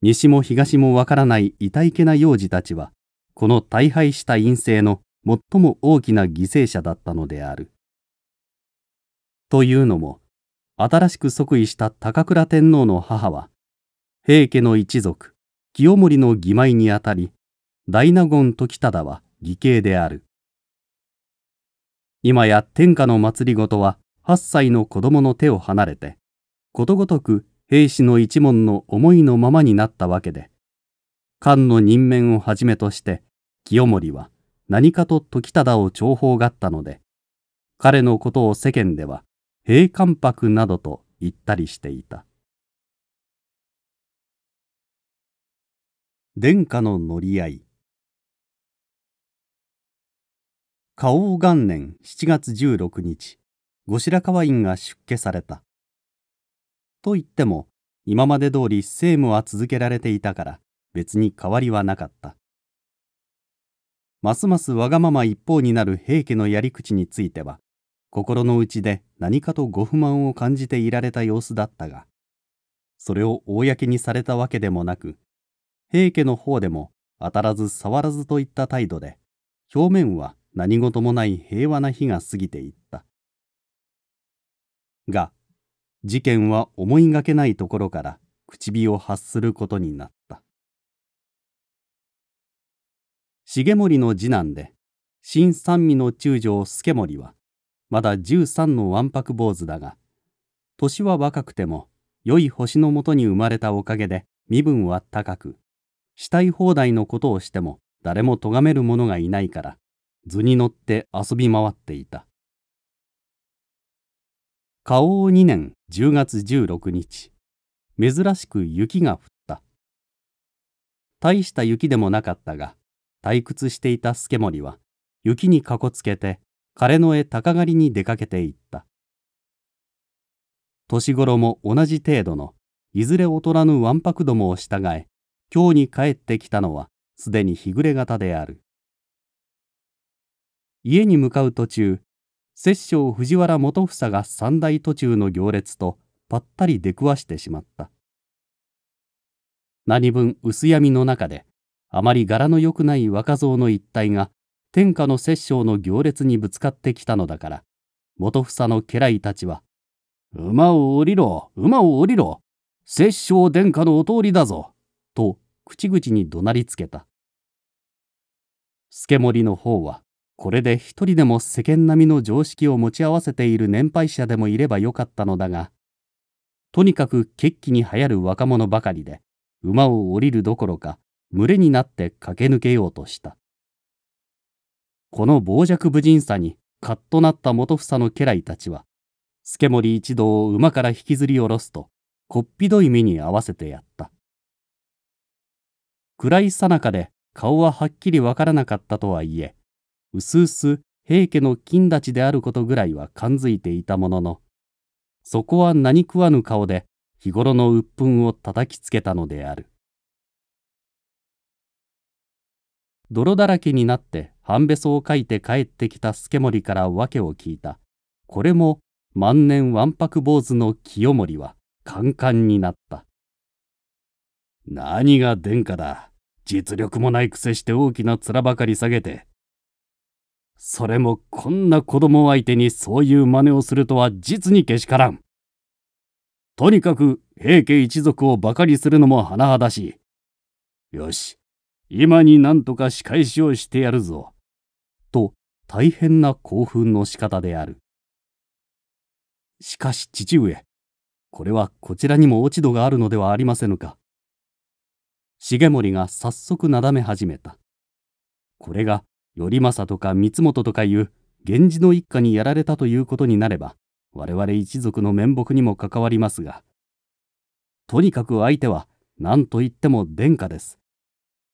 西も東もわからないいたいけな幼児たちはこの大敗した院政の最も大きな犠牲者だったのである。というのも新しく即位した高倉天皇の母は平家の一族清盛の義妹にあたり大納言時忠は義兄である。今や天下の祭りごとは8歳の子供の手を離れて、ことごとく兵士の一門の思いのままになったわけで、官の任免をはじめとして、清盛は何かと時忠を重宝がったので、彼のことを世間では、平関白などと言ったりしていた。殿下の乗り合い。花王元年7月16日、後白河院が出家された。と言っても、今まで通り政務は続けられていたから、別に変わりはなかった。ますますわがまま一方になる平家のやり口については、心の内で何かとご不満を感じていられた様子だったが、それを公にされたわけでもなく、平家の方でも当たらず触らずといった態度で、表面は何事もない平和な日が過ぎていったが事件は思いがけないところから口火を発することになった重盛の次男で新三味の中将助盛はまだ13のわんぱく坊主だが年は若くても良い星のもとに生まれたおかげで身分は高くしたい放題のことをしても誰も咎める者がいないから図に乗って遊び回っていた花王2年10月16日珍しく雪が降った大した雪でもなかったが退屈していた助森は雪にかこつけて枯れ野へ鷹狩りに出かけていった年頃も同じ程度のいずれ劣らぬわんぱくどもを従え京に帰ってきたのはすでに日暮れ方である家に向かう途中摂政藤原元房が三大途中の行列とぱったり出くわしてしまった何分薄闇の中であまり柄の良くない若造の一帯が天下の摂政の行列にぶつかってきたのだから元房の家来たちは「馬を降りろ馬を降りろ摂政殿下のお通りだぞ」と口々に怒鳴りつけた。助盛の方はこれで一人でも世間並みの常識を持ち合わせている年配者でもいればよかったのだが、とにかく決起に流行る若者ばかりで、馬を降りるどころか、群れになって駆け抜けようとした。この傍若無人さに、カッとなった元房の家来たちは、助森一同を馬から引きずり下ろすと、こっぴどい目に合わせてやった。暗いさなかで顔ははっきりわからなかったとはいえ、うすうす平家の金立ちであることぐらいは感づいていたものの、そこは何食わぬ顔で日頃の鬱憤を叩きつけたのである。泥だらけになって半べそを書いて帰ってきた助森から訳を聞いた。これも万年わんぱく坊主の清盛はカンカンになった。何が殿下だ。実力もないくせして大きな面ばかり下げてそれもこんな子供相手にそういう真似をするとは実にけしからん。とにかく平家一族を馬鹿にするのも甚だしい。よし、今になんとか仕返しをしてやるぞ。と大変な興奮の仕方である。しかし父上、これはこちらにも落ち度があるのではありませぬか。重盛が早速なだめ始めた。これが頼政とか光本とかいう源氏の一家にやられたということになれば我々一族の面目にも関わりますがとにかく相手は何といっても殿下です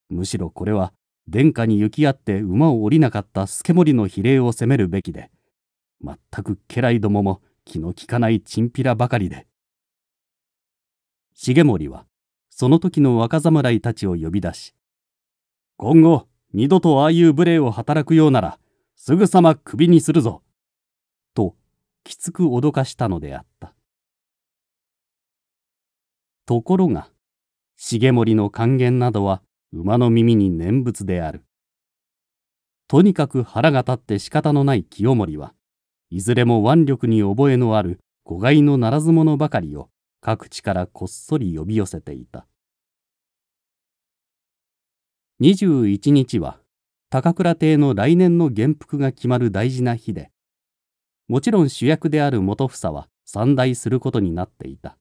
むしろこれは殿下に行き合って馬を降りなかった助盛の比例を責めるべきで全く家来どもも気の利かないチンピラばかりで重盛はその時の若侍たちを呼び出し「今後二度とああいう無礼を働くようなら、すぐさま首にするぞ。と、きつく脅かしたのであった。ところが、重盛の還元などは馬の耳に念仏である。とにかく腹が立って仕方のない清盛はいずれも腕力に覚えのある子飼いのならず者ばかりを各地からこっそり呼び寄せていた。21日は高倉邸の来年の元服が決まる大事な日でもちろん主役である元房は参大することになっていた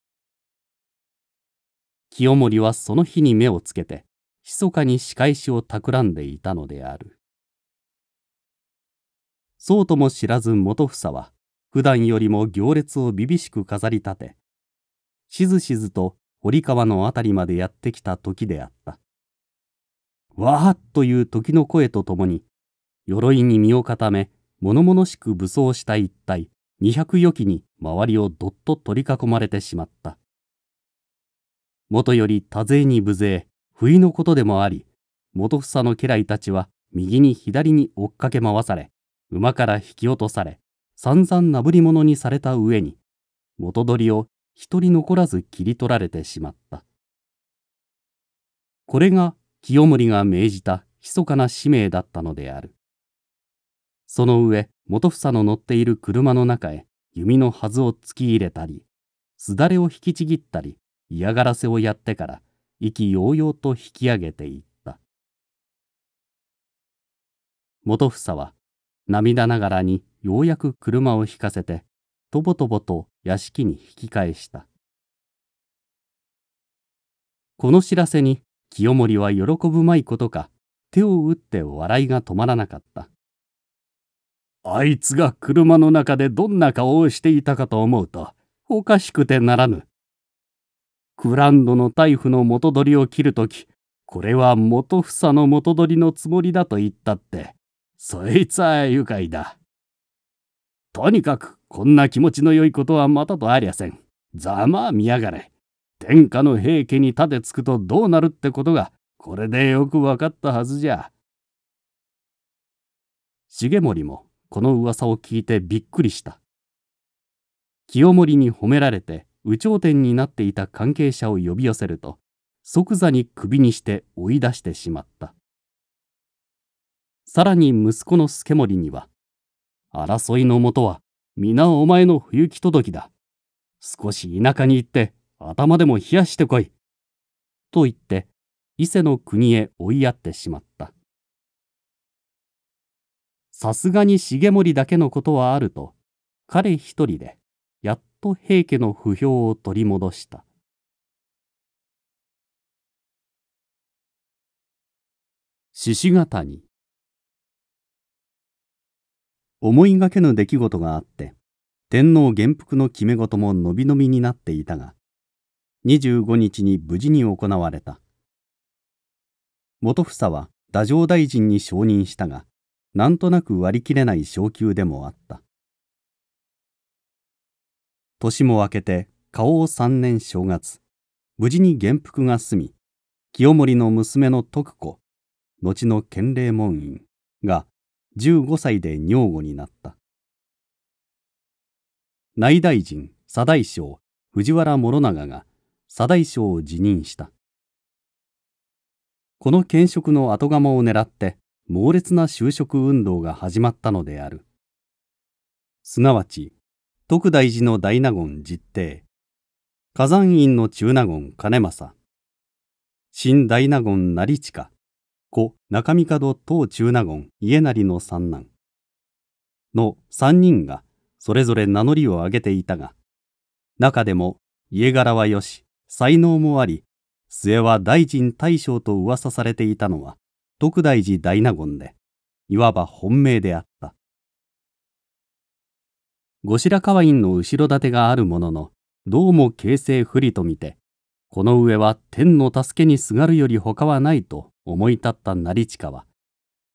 清盛はその日に目をつけて密かに仕返しを企んでいたのであるそうとも知らず元房は普段よりも行列を厳しく飾り立てしずしずと堀川の辺りまでやってきた時であったわーっという時の声とともに、鎧に身を固め、物々しく武装した一体、二百余機に周りをどっと取り囲まれてしまった。もとより多勢に無勢、不意のことでもあり、元房の家来たちは右に左に追っかけ回され、馬から引き落とされ、散々なぶり物にされた上に、元取りを一人残らず切り取られてしまった。これが清盛が命じた密かな使命だったのである。その上、元房の乗っている車の中へ弓のはずを突き入れたり、すだれを引きちぎったり、嫌がらせをやってから、意気揚々と引き上げていった。元房は、涙ながらにようやく車を引かせて、とぼとぼと屋敷に引き返した。この知らせに清盛は喜ぶまいことか手を打って笑いが止まらなかったあいつが車の中でどんな顔をしていたかと思うとおかしくてならぬクランドの逮捕の元取りを切るときこれは元房の元取りのつもりだと言ったってそいつは愉快だとにかくこんな気持ちの良いことはまたとありゃせんざまあ見やがれ天下の平家に盾つくとどうなるってことがこれでよく分かったはずじゃ。重盛もこの噂を聞いてびっくりした。清盛に褒められて有頂天になっていた関係者を呼び寄せると即座に首にして追い出してしまったさらに息子の助森には「争いのもとは皆お前の不行き届きだ少し田舎に行って頭でも冷やしてこい。と言って、伊勢の国へ追いやってしまった。さすがに重盛だけのことはあると、彼一人で、やっと平家の不評を取り戻した。獅子型に思いがけぬ出来事があって天皇元服の決め事も伸び伸びになっていたが25日に無事に行われた。元房は太政大臣に承認したが、なんとなく割り切れない昇給でもあった。年も明けて、花王三年正月、無事に元服が済み、清盛の娘の徳子、後の建礼門院が15歳で女房になった。内大臣、左大将、藤原諸長が左大将を辞任したこの兼職の後釜を狙って猛烈な就職運動が始まったのであるすなわち徳大寺の大納言実帝火山院の中納言兼政新大納言成親子中帝当中納言家成の三男の3人がそれぞれ名乗りを上げていたが中でも家柄はよし才能もあり末は大臣大将と噂されていたのは徳大寺大納言でいわば本命であった後白河院の後ろ盾があるもののどうも形勢不利とみてこの上は天の助けにすがるより他はないと思い立った成親は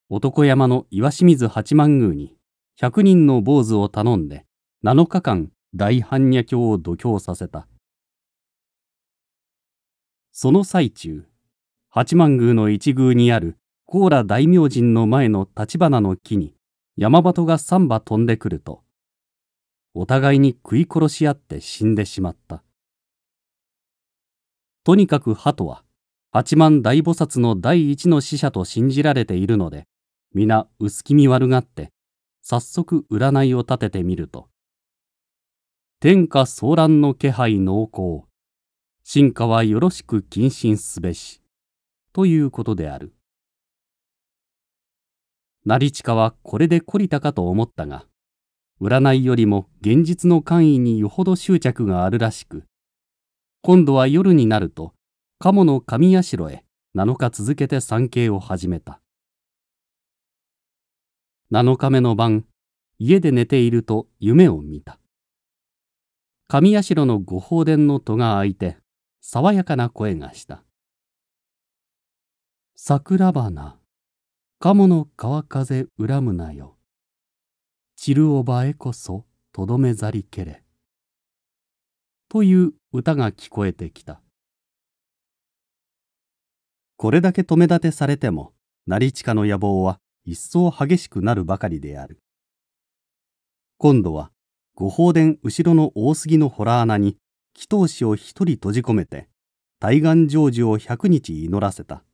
男山の岩清水八幡宮に100人の坊主を頼んで7日間大般若経を度胸させたその最中、八幡宮の一宮にある高羅大明神の前の立花の木に山鳩が三羽飛んでくると、お互いに食い殺し合って死んでしまった。とにかく鳩は、八幡大菩薩の第一の使者と信じられているので、皆薄気味悪がって、早速占いを立ててみると、天下騒乱の気配濃厚。進化はよろしく謹慎すべし、ということである。成近はこれで懲りたかと思ったが、占いよりも現実の官位によほど執着があるらしく、今度は夜になると、鴨の神社へ7日続けて参詣を始めた。7日目の晩、家で寝ていると夢を見た。神社の御法殿の戸が開いて、爽やかな声がした。桜花、鴨の川風恨むなよ。散るおばえこそとどめざりけれ。という歌が聞こえてきた。これだけ止め立てされても、成親の野望は一層激しくなるばかりである。今度は、御法殿後ろの大杉の洞穴に祈祷師を一人閉じ込めて対岸成就を百日祈らせた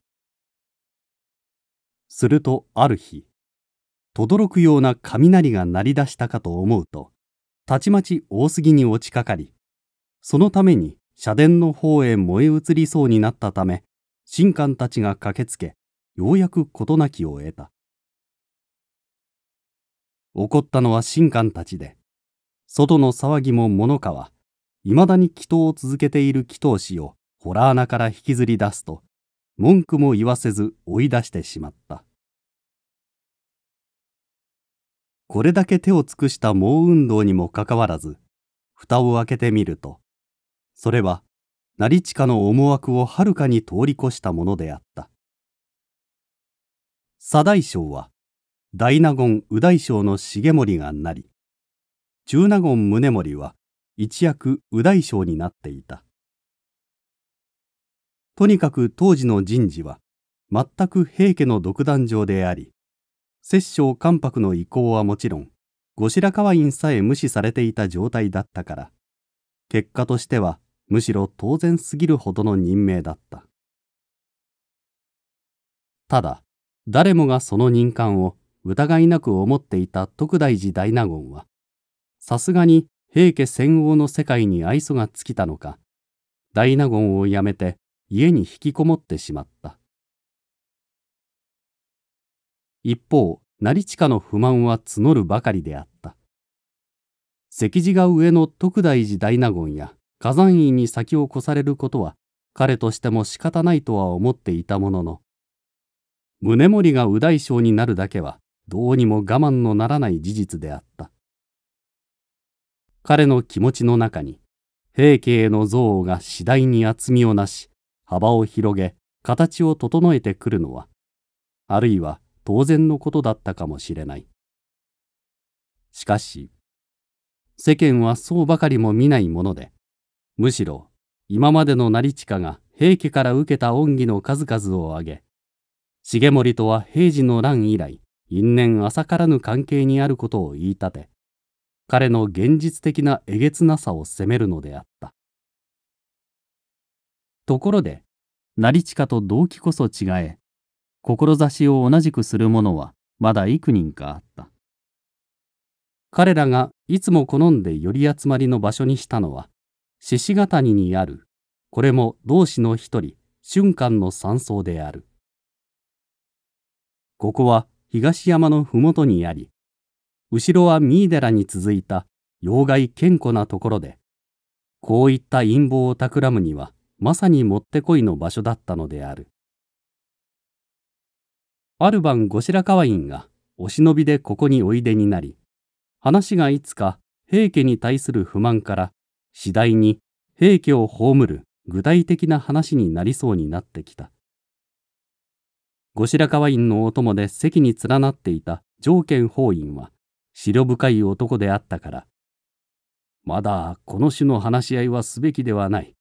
するとある日轟くような雷が鳴り出したかと思うとたちまち大杉に落ちかかりそのために社殿の方へ燃え移りそうになったため神官たちが駆けつけようやく事なきを得た怒ったのは神官たちで外の騒ぎも物かは未だに祈祷を続けている祈祷師を洞穴から引きずり出すと、文句も言わせず追い出してしまった。これだけ手を尽くした猛運動にもかかわらず、蓋を開けてみると、それは、成親の思惑をはるかに通り越したものであった。左大将は、大納言右大将の重盛がなり、中納言宗盛は、一躍右大将になっていた。とにかく当時の人事は全く平家の独壇場であり、摂政関白の意向はもちろん、後白河院さえ無視されていた状態だったから、結果としてはむしろ当然すぎるほどの任命だった。ただ、誰もがその任官を疑いなく思っていた徳大寺大納言は、さすがに平家戦王の世界に愛想が尽きたのか大納言を辞めて家に引きこもってしまった一方成親の不満は募るばかりであった関寺が上の徳大寺大納言や火山院に先を越されることは彼としても仕方ないとは思っていたものの宗盛が右大将になるだけはどうにも我慢のならない事実であった彼の気持ちの中に平家への憎悪が次第に厚みをなし幅を広げ形を整えてくるのはあるいは当然のことだったかもしれないしかし世間はそうばかりも見ないものでむしろ今までの成親が平家から受けた恩義の数々を挙げ重盛とは平治の乱以来因縁浅からぬ関係にあることを言い立て彼の現実的なえげつなさを責めるのであった。ところで、成近と動機こそ違え、志を同じくする者はまだ幾人かあった。彼らがいつも好んで寄り集まりの場所にしたのは、獅子ヶ谷にある、これも同志の一人、瞬間の山荘である。ここは東山の麓にあり、後ろは三井寺に続いた妖怪健固なところでこういった陰謀を企むにはまさにもってこいの場所だったのであるある晩後白河院がお忍びでここにおいでになり話がいつか平家に対する不満から次第に平家を葬る具体的な話になりそうになってきた後白河院のお供で席に連なっていた条件法院は慮深い男であったから、まだこの種の話し合いはすべきではない。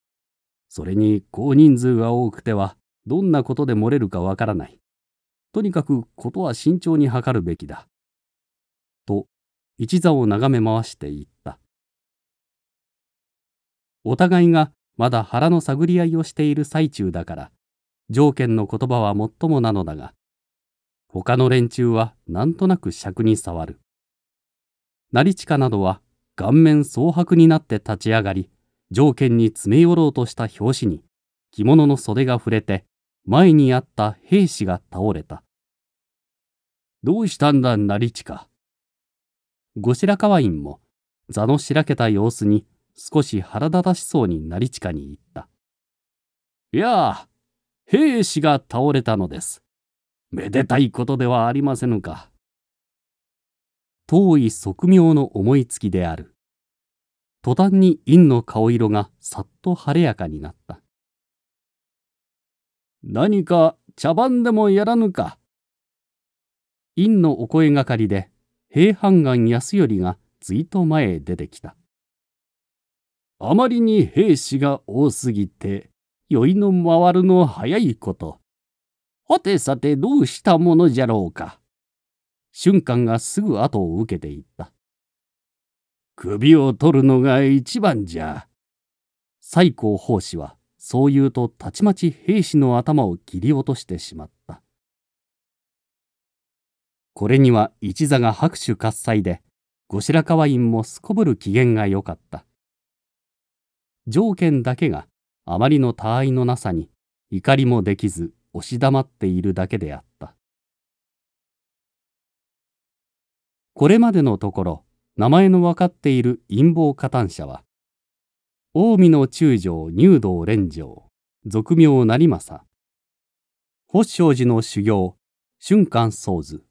それに高人数が多くては、どんなことで漏れるかわからない。とにかくことは慎重に測るべきだ。と、一座を眺め回して言った。お互いがまだ腹の探り合いをしている最中だから、条件の言葉はもっともなのだが、他の連中はなんとなく尺に触る。成親などは顔面蒼白になって立ち上がり条件に詰め寄ろうとした拍子に着物の袖が触れて前にあった兵士が倒れた。どうしたんだ成近。後白河院も座のしらけた様子に少し腹立たしそうに成親に言った。いやあ、兵士が倒れたのです。めでたいことではありませぬか。遠い側妙の思いつきである。途端に陰の顔色がさっと晴れやかになった。何か茶番でもやらぬか。陰のお声がかりで平判官安頼がついと前へ出てきた。あまりに兵士が多すぎて酔いの回るの早いこと。はてさてどうしたものじゃろうか。瞬間がすぐ後を受けていった。首を取るのが一番じゃ。西高奉仕はそう言うとたちまち兵士の頭を切り落としてしまった。これには一座が拍手喝采で、後白河院もすこぶる機嫌が良かった。条件だけがあまりの他愛のなさに怒りもできず押し黙っているだけであった。これまでのところ名前の分かっている陰謀加担者は近江の中将入道連城俗名成政法勝寺の修行瞬間宗図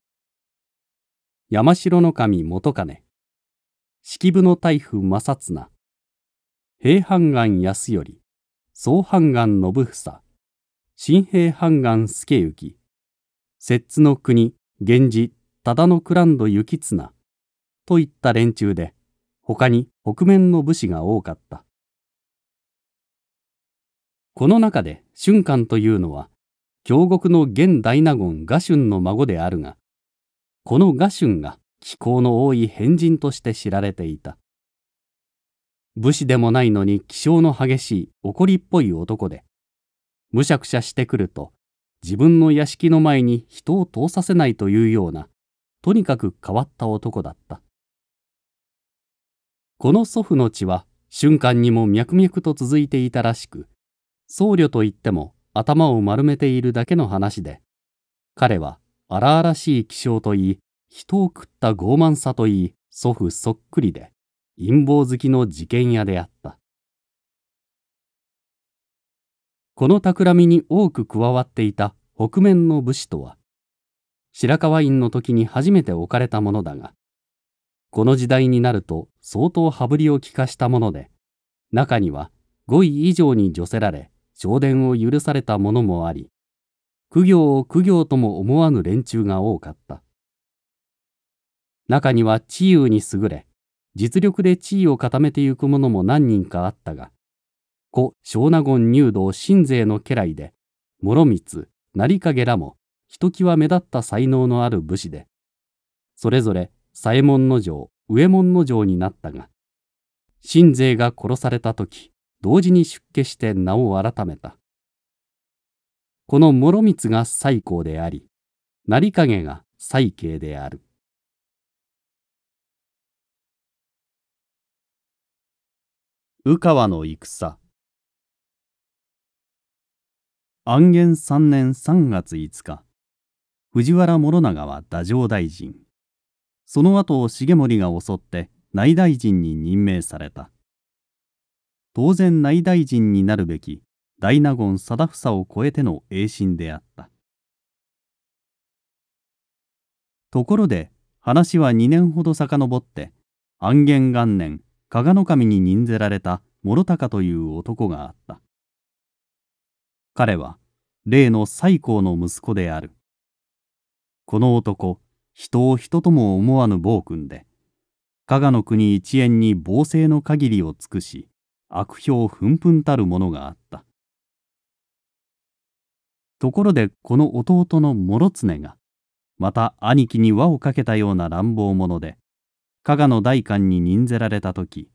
山城の神元金式部の大夫正綱平判官安頼総判官信房新平判官助行摂津の国源氏忠のクランド行綱といった連中で他に北面の武士が多かったこの中で春官というのは京極の現大納言賀春の孫であるがこの賀春が気候の多い変人として知られていた武士でもないのに気性の激しい怒りっぽい男でむしゃくしゃしてくると自分の屋敷の前に人を通させないというようなとにかく変わった男だったこの祖父の血は瞬間にも脈々と続いていたらしく僧侶といっても頭を丸めているだけの話で彼は荒々しい気性といい人を食った傲慢さといい祖父そっくりで陰謀好きの事件屋であったこの企みに多く加わっていた北面の武士とは白河院の時に初めて置かれたものだが、この時代になると相当羽振りを利かしたもので、中には5位以上に除せられ、昇殿を許されたものもあり、苦行を苦行とも思わぬ連中が多かった。中には地位に優れ、実力で地位を固めてゆく者も何人かあったが、故小納言入道新勢の家来で、諸光、成影らもひときわ目立った才能のある武士でそれぞれ左衛門の城上門の城になったが新勢が殺された時同時に出家して名を改めたこの諸光が最高であり成影が最慶である宇川の戦安元三年三月五日藤原諸長は太政大臣その後重盛が襲って内大臣に任命された当然内大臣になるべき大納言貞房を超えての栄進であったところで話は2年ほど遡って安元元年加賀守に任ぜられた諸高という男があった彼は例の最高の息子であるこの男人を人とも思わぬ暴君で加賀の国一円に暴政の限りを尽くし悪評ふんふんたるものがあったところでこの弟の諸常がまた兄貴に輪をかけたような乱暴者で加賀の代官に任せられた時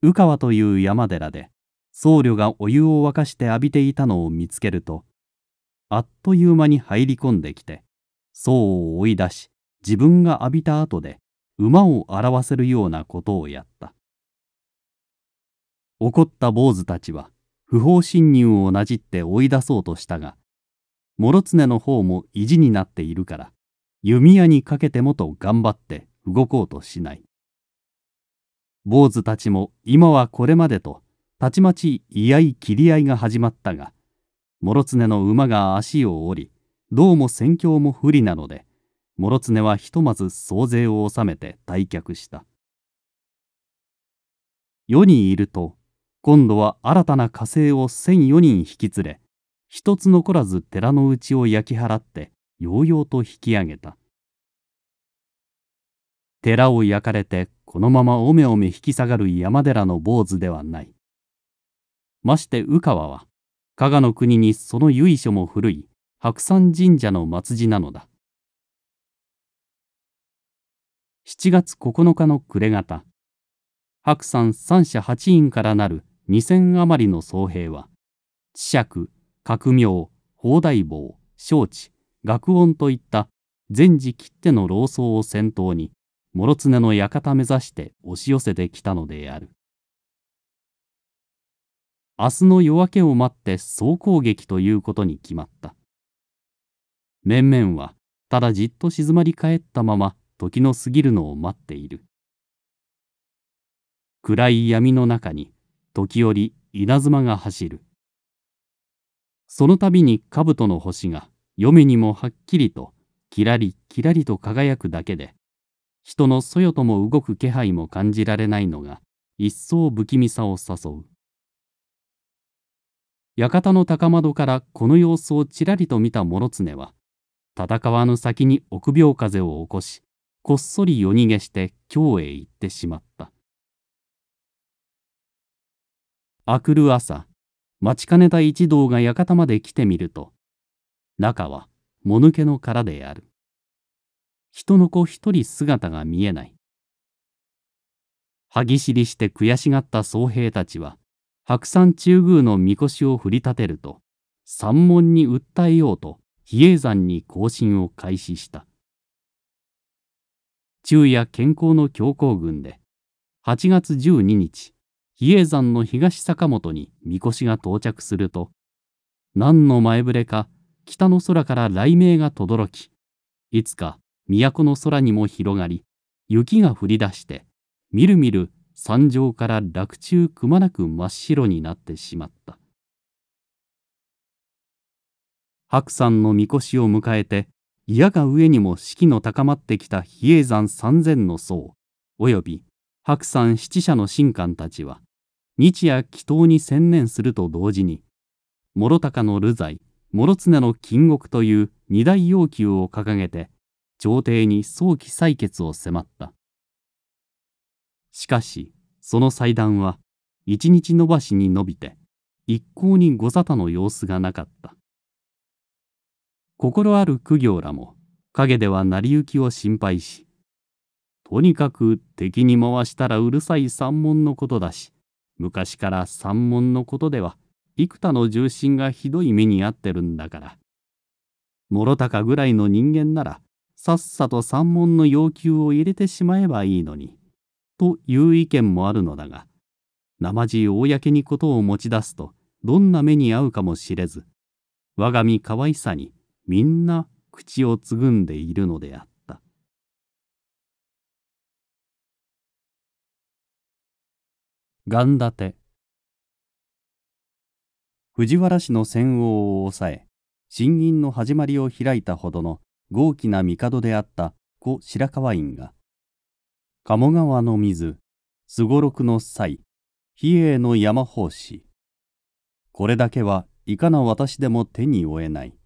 宇川という山寺で僧侶がお湯を沸かして浴びていたのを見つけるとあっという間に入り込んできて僧を追い出し自分が浴びた後で馬を表せるようなことをやった怒った坊主たちは不法侵入をなじって追い出そうとしたが諸常の方も意地になっているから弓矢にかけてもと頑張って動こうとしない坊主たちも今はこれまでとたちまち居合切り合いが始まったが諸常の馬が足を折りどうも戦況も不利なので諸常はひとまず総勢を収めて退却した世にいると今度は新たな火星を1,004人引き連れ一つ残らず寺の内を焼き払ってようようと引き上げた寺を焼かれてこのままおめおめ引き下がる山寺の坊主ではないまして鵜川は加賀の国にその由緒も古い白山神社の末寺なのだ7月9日の暮れ方白山三社八院からなる2,000余りの僧兵は知釈閣命砲台坊招致学音といった全寺切手の老僧を先頭に諸常の館目指して押し寄せてきたのである明日の夜明けを待って総攻撃ということに決まった面々はただじっと静まり返ったまま時の過ぎるのを待っている暗い闇の中に時折稲妻が走るその度に兜の星が嫁にもはっきりときらりきらりと輝くだけで人のそよとも動く気配も感じられないのが一層不気味さを誘う館の高窓からこの様子をちらりと見た諸常は戦わぬ先に臆病風を起こしこっそり夜逃げして京へ行ってしまったあくる朝待ちかねた一同が館まで来てみると中はもぬけの殻である人の子一人姿が見えない歯ぎしりして悔しがった僧兵たちは白山中宮の神輿を振り立てると山門に訴えようと比叡山に行進を開始した。昼夜健康の強行軍で、8月12日、比叡山の東坂本に神輿が到着すると、何の前触れか北の空から雷鳴が轟き、いつか都の空にも広がり、雪が降り出して、みるみる山上から落中くまなく真っ白になってしまった。白山の神輿を迎えて嫌が上にも士気の高まってきた比叡山三千の僧および白山七社の神官たちは日夜祈祷に専念すると同時に諸高の流罪諸常の禁獄という二大要求を掲げて朝廷に早期採決を迫ったしかしその祭壇は一日延ばしに延びて一向に御沙汰の様子がなかった心ある苦行らも陰では成り行きを心配しとにかく敵に回したらうるさい三門のことだし昔から三門のことでは幾多の重心がひどい目に遭ってるんだから諸高ぐらいの人間ならさっさと三門の要求を入れてしまえばいいのにという意見もあるのだが生地公にことを持ち出すとどんな目に遭うかもしれず我が身可愛さにみんな口をつぐんでいるのであった。ガンダテ藤原氏の戦王を抑え新任の始まりを開いたほどの豪気な帝であった故白河院が鴨川の水すごろくの際比叡の山法師これだけはいかな私でも手に負えない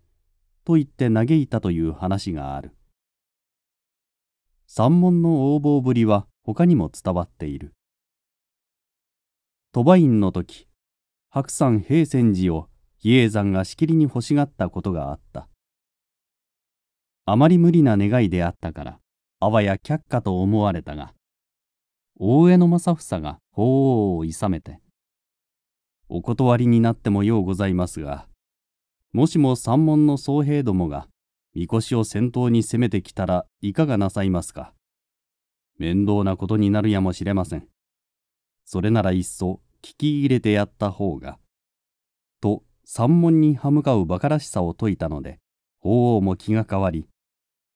と言って嘆いたという話がある山門の横暴ぶりは他にも伝わっている鳥羽院の時白山平泉寺を比叡山がしきりに欲しがったことがあったあまり無理な願いであったからあわや却下と思われたが大江の正房が法皇をいさめて「お断りになってもようございますがもしも三門の僧兵どもが、みこしを先頭に攻めてきたらいかがなさいますか。面倒なことになるやもしれません。それならいっそ聞き入れてやった方が。と三門に歯向かう馬鹿らしさを説いたので、法王も気が変わり、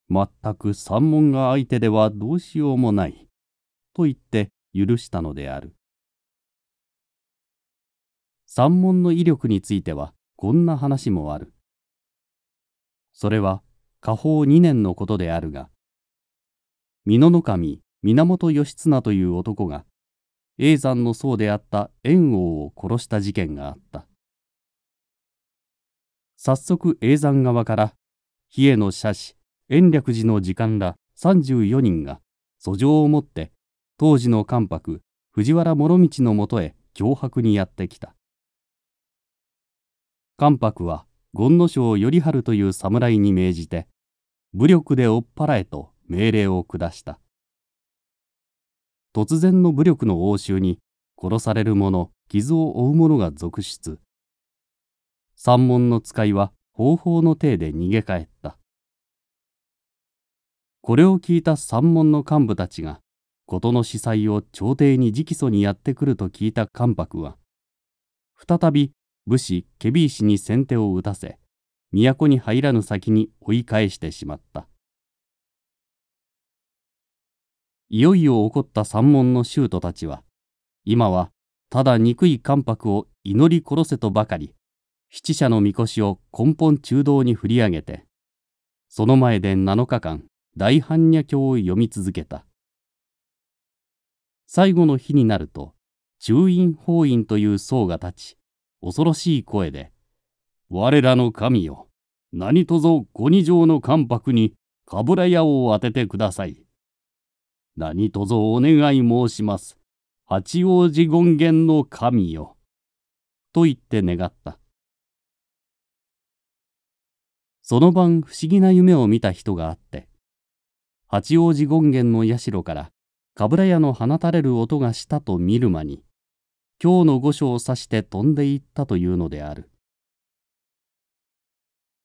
全く三門が相手ではどうしようもない、と言って許したのである。三門の威力については、こんな話もある。それは、下方2年のことであるが、美濃守源義綱という男が、叡山の僧であった円王を殺した事件があった。早速叡山側から、比叡の社視延暦寺の時間ら34人が、訴状を持って、当時の関白、藤原諸道のもとへ脅迫にやってきた。関白は権之将頼治という侍に命じて武力で追っ払えと命令を下した突然の武力の応酬に殺される者傷を負う者が続出三門の使いは方法の体で逃げ帰ったこれを聞いた三門の幹部たちが事の司祭を朝廷に直訴にやってくると聞いた関白は再び武士ケビー氏に先手を打たせ都に入らぬ先に追い返してしまったいよいよ起こった三門の囚徒たちは今はただ憎い関白を祈り殺せとばかり七社のみこしを根本中道に振り上げてその前で7日間大般若経を読み続けた最後の日になると中院法院という僧が立ち恐ろしい声で、我らの神よ、何とぞご二条の関白にかぶら屋を当ててください。何とぞお願い申します。八王子権現の神よ。と言って願った。その晩不思議な夢を見た人があって、八王子権現の社から、かぶら屋の放たれる音がしたと見る間に、今日の御所を指して飛んでいったというのである。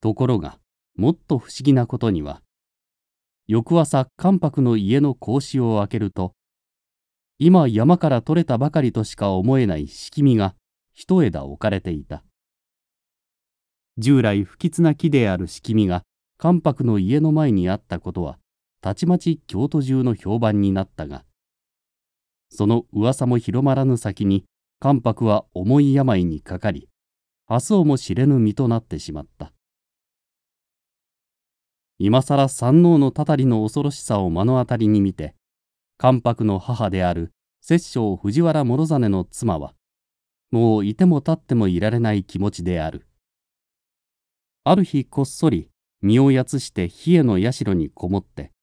ところが、もっと不思議なことには、翌朝、関白の家の格子を開けると、今山から取れたばかりとしか思えない仕組みが一枝置かれていた。従来不吉な木である仕組みが関白の家の前にあったことは、たちまち京都中の評判になったが、その噂も広まらぬ先に、関白は重い病にかかり、明日をも知れぬ身となってしまった。今更三王のたたりの恐ろしさを目の当たりに見て、関白の母である摂政藤原諸実の妻は、もういても立ってもいられない気持ちである。ある日こっそり身をやつして冷えの社にこもって、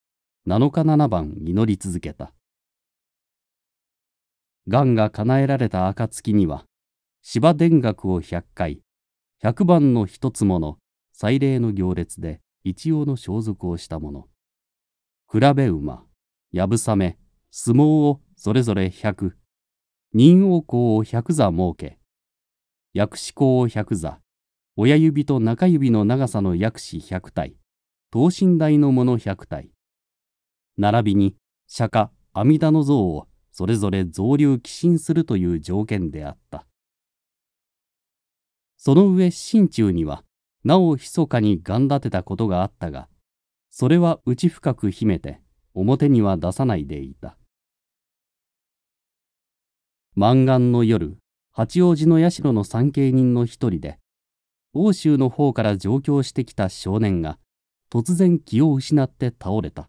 7日7晩祈り続けた。願が叶えられた暁には、芝田楽を百回、百番の一つもの、祭礼の行列で一応の装束をしたもの。比べ馬、やぶさめ、相撲をそれぞれ百、仁王公を百座設け、薬師公を百座、親指と中指の長さの薬師百体、等身大のもの1体。並びに釈迦阿弥陀の像をそれぞれ増流寄進するという条件であった。その上心中にはなお密かに願立てたことがあったがそれは内深く秘めて表には出さないでいた満願の夜八王子の社の参詣人の一人で欧州の方から上京してきた少年が突然気を失って倒れた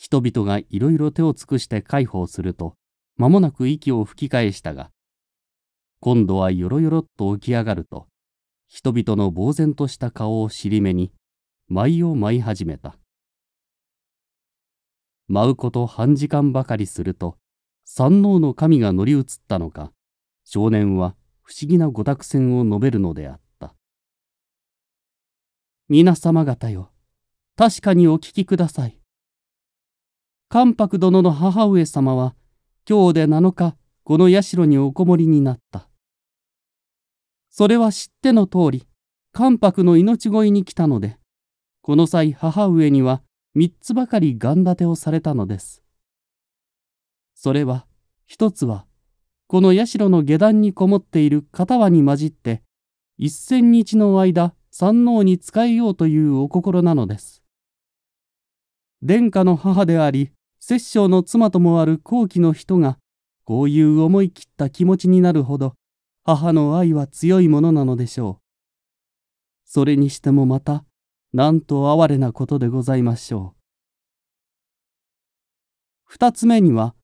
人々がいろいろ手を尽くして介抱すると、間もなく息を吹き返したが、今度はよろよろっと起き上がると、人々の呆然とした顔を尻目に、舞を舞い始めた。舞うこと半時間ばかりすると、三王の神が乗り移ったのか、少年は不思議な御託船を述べるのであった。皆様方よ、確かにお聞きください。関白殿の母上様は今日で7日この社におこもりになった。それは知っての通り関白の命乞いに来たのでこの際母上には3つばかり願立てをされたのです。それは1つはこの社の下段にこもっている片輪に混じって一千日の間山王に仕えようというお心なのです。殿下の母であり摂政の妻ともある後期の人がこういう思い切った気持ちになるほど母の愛は強いものなのでしょう。それにしてもまたなんと哀れなことでございましょう。二つ目には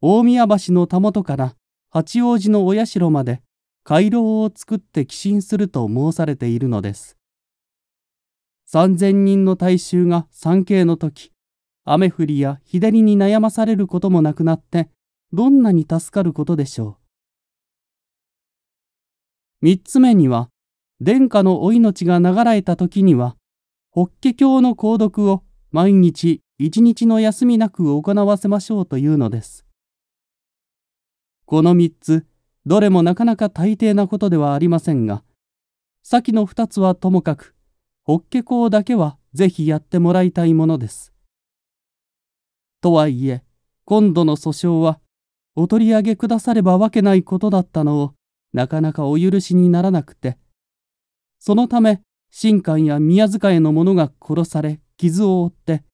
大宮橋のたもとから八王子のお社まで回廊を作って寄進すると申されているのです。三千人の大衆が参詣の時雨降りや日照りに悩まされることもなくなってどんなに助かることでしょう3つ目には殿下のお命が流れた時には法華経の購読を毎日一日の休みなく行わせましょうというのですこの3つどれもなかなか大抵なことではありませんが先の2つはともかく法華経だけはぜひやってもらいたいものですとはいえ今度の訴訟はお取り上げくださればわけないことだったのをなかなかお許しにならなくてそのため神官や宮塚への者が殺され傷を負って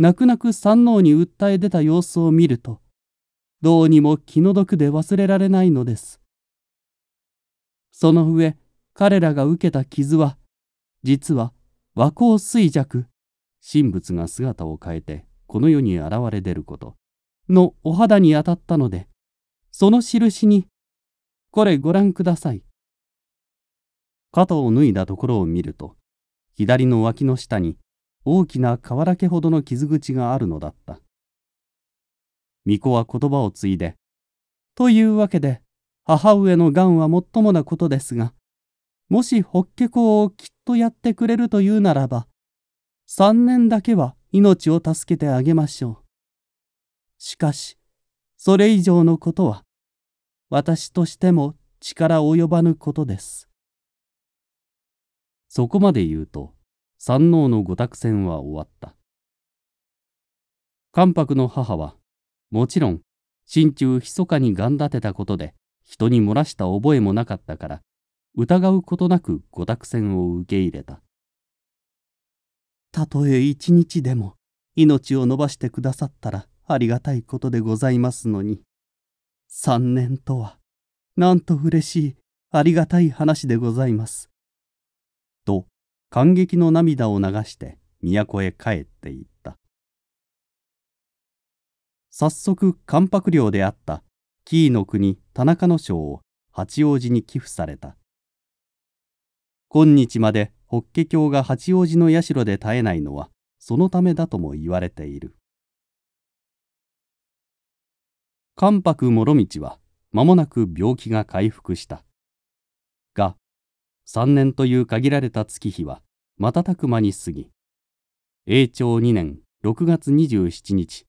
泣く泣く山王に訴え出た様子を見るとどうにも気の毒で忘れられないのですその上彼らが受けた傷は実は和光衰弱神仏が姿を変えてこの世に現れ出ることのお肌に当たったのでその印にこれご覧ください肩を脱いだところを見ると左の脇の下に大きな瓦けほどの傷口があるのだった巫女は言葉を継いで「というわけで母上のがんはもっともなことですがもし法華経をきっとやってくれるというならば3年だけは命を助けてあげましょう。しかし、それ以上のことは、私としても力及ばぬことです。そこまで言うと、山王の御託戦は終わった。関白の母は、もちろん、心中密かにがんだてたことで、人に漏らした覚えもなかったから、疑うことなく御託戦を受け入れた。たとえ一日でも命を延ばしてくださったらありがたいことでございますのに三年とはなんと嬉しいありがたい話でございます」と感激の涙を流して都へ帰っていった早速関白領であった紀伊の国田中の将を八王子に寄付された今日まで法華経が八王子の社で絶えないのはそのためだとも言われている関白諸道は間もなく病気が回復したが3年という限られた月日は瞬く間に過ぎ永長2年6月27日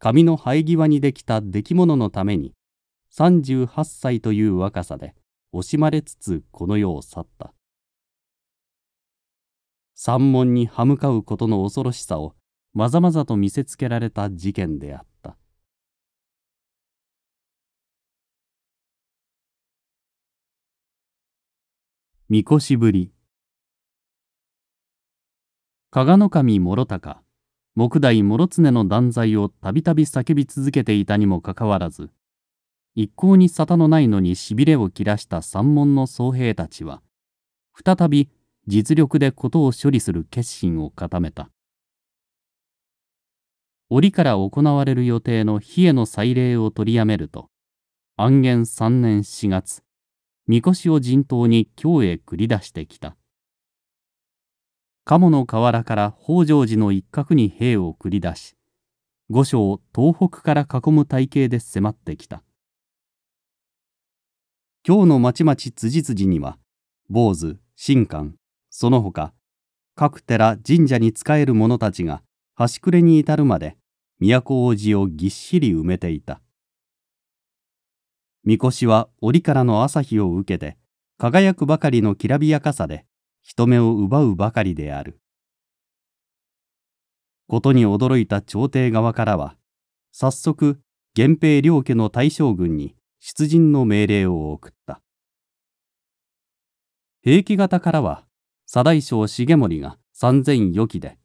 紙の生え際にできた出来物のために38歳という若さで惜しまれつつこの世を去った山門に歯向かうことの恐ろしさをまざまざと見せつけられた事件であったみこしぶり加賀の守諸高木代諸常の断罪をたびたび叫び続けていたにもかかわらず一向に沙汰のないのにしびれを切らした山門の僧兵たちは再び実力で事を処理する決心を固めた折から行われる予定の日への祭礼を取りやめると安元三年四月神輿を陣頭に京へ繰り出してきた鴨の河原から北条寺の一角に兵を繰り出し御所を東北から囲む体系で迫ってきた京の町々辻々には坊主神官その他各寺神社に仕える者たちが端くれに至るまで都大路をぎっしり埋めていた神輿は折からの朝日を受けて輝くばかりのきらびやかさで人目を奪うばかりであることに驚いた朝廷側からは早速源平両家の大将軍に出陣の命令を送った平家方からは左大将重盛が三千余期で、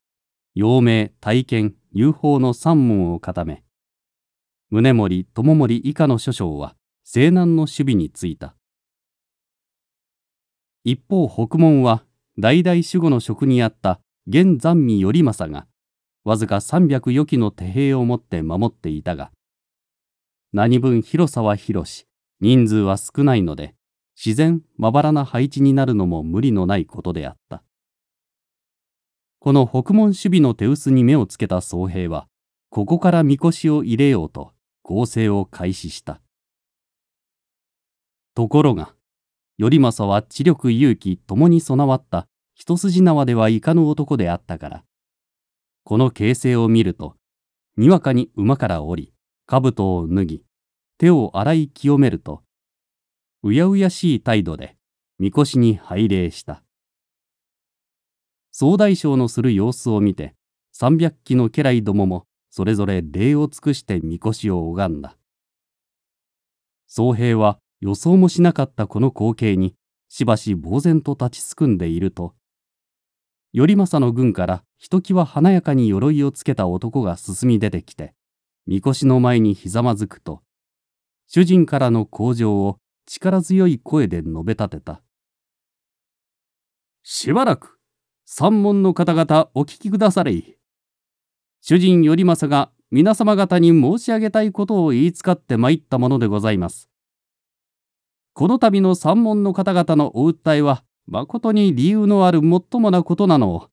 陽明、体験、遊法の三門を固め、宗盛、友盛以下の諸将は西南の守備についた。一方北門は代々守護の職にあった現残味頼政がわずか三百余期の手兵を持って守っていたが何分広さは広し人数は少ないので自然まばらな配置になるのも無理のないことであった。この北門守備の手薄に目をつけた僧兵は、ここからみこしを入れようと合成を開始した。ところが、頼政は知力勇気ともに備わった一筋縄ではいかぬ男であったから、この形勢を見ると、にわかに馬から降り、兜を脱ぎ、手を洗い清めると、うやうやしい態度で、みこしに拝礼した。総大将のする様子を見て、三百騎の家来どもも、それぞれ礼を尽くしてみこしを拝んだ。宗平は予想もしなかったこの光景に、しばし呆然と立ちすくんでいると、頼政の軍からひときわ華やかに鎧をつけた男が進み出てきて、みこしの前にひざまずくと、主人からの口上を力強い声で述べ立てた。しばらく、三門の方々お聞きくだされ。主人頼政が皆様方に申し上げたいことを言いつかって参ったものでございます。この度の三門の方々のお訴えは、誠に理由のあるもっともなことなのを、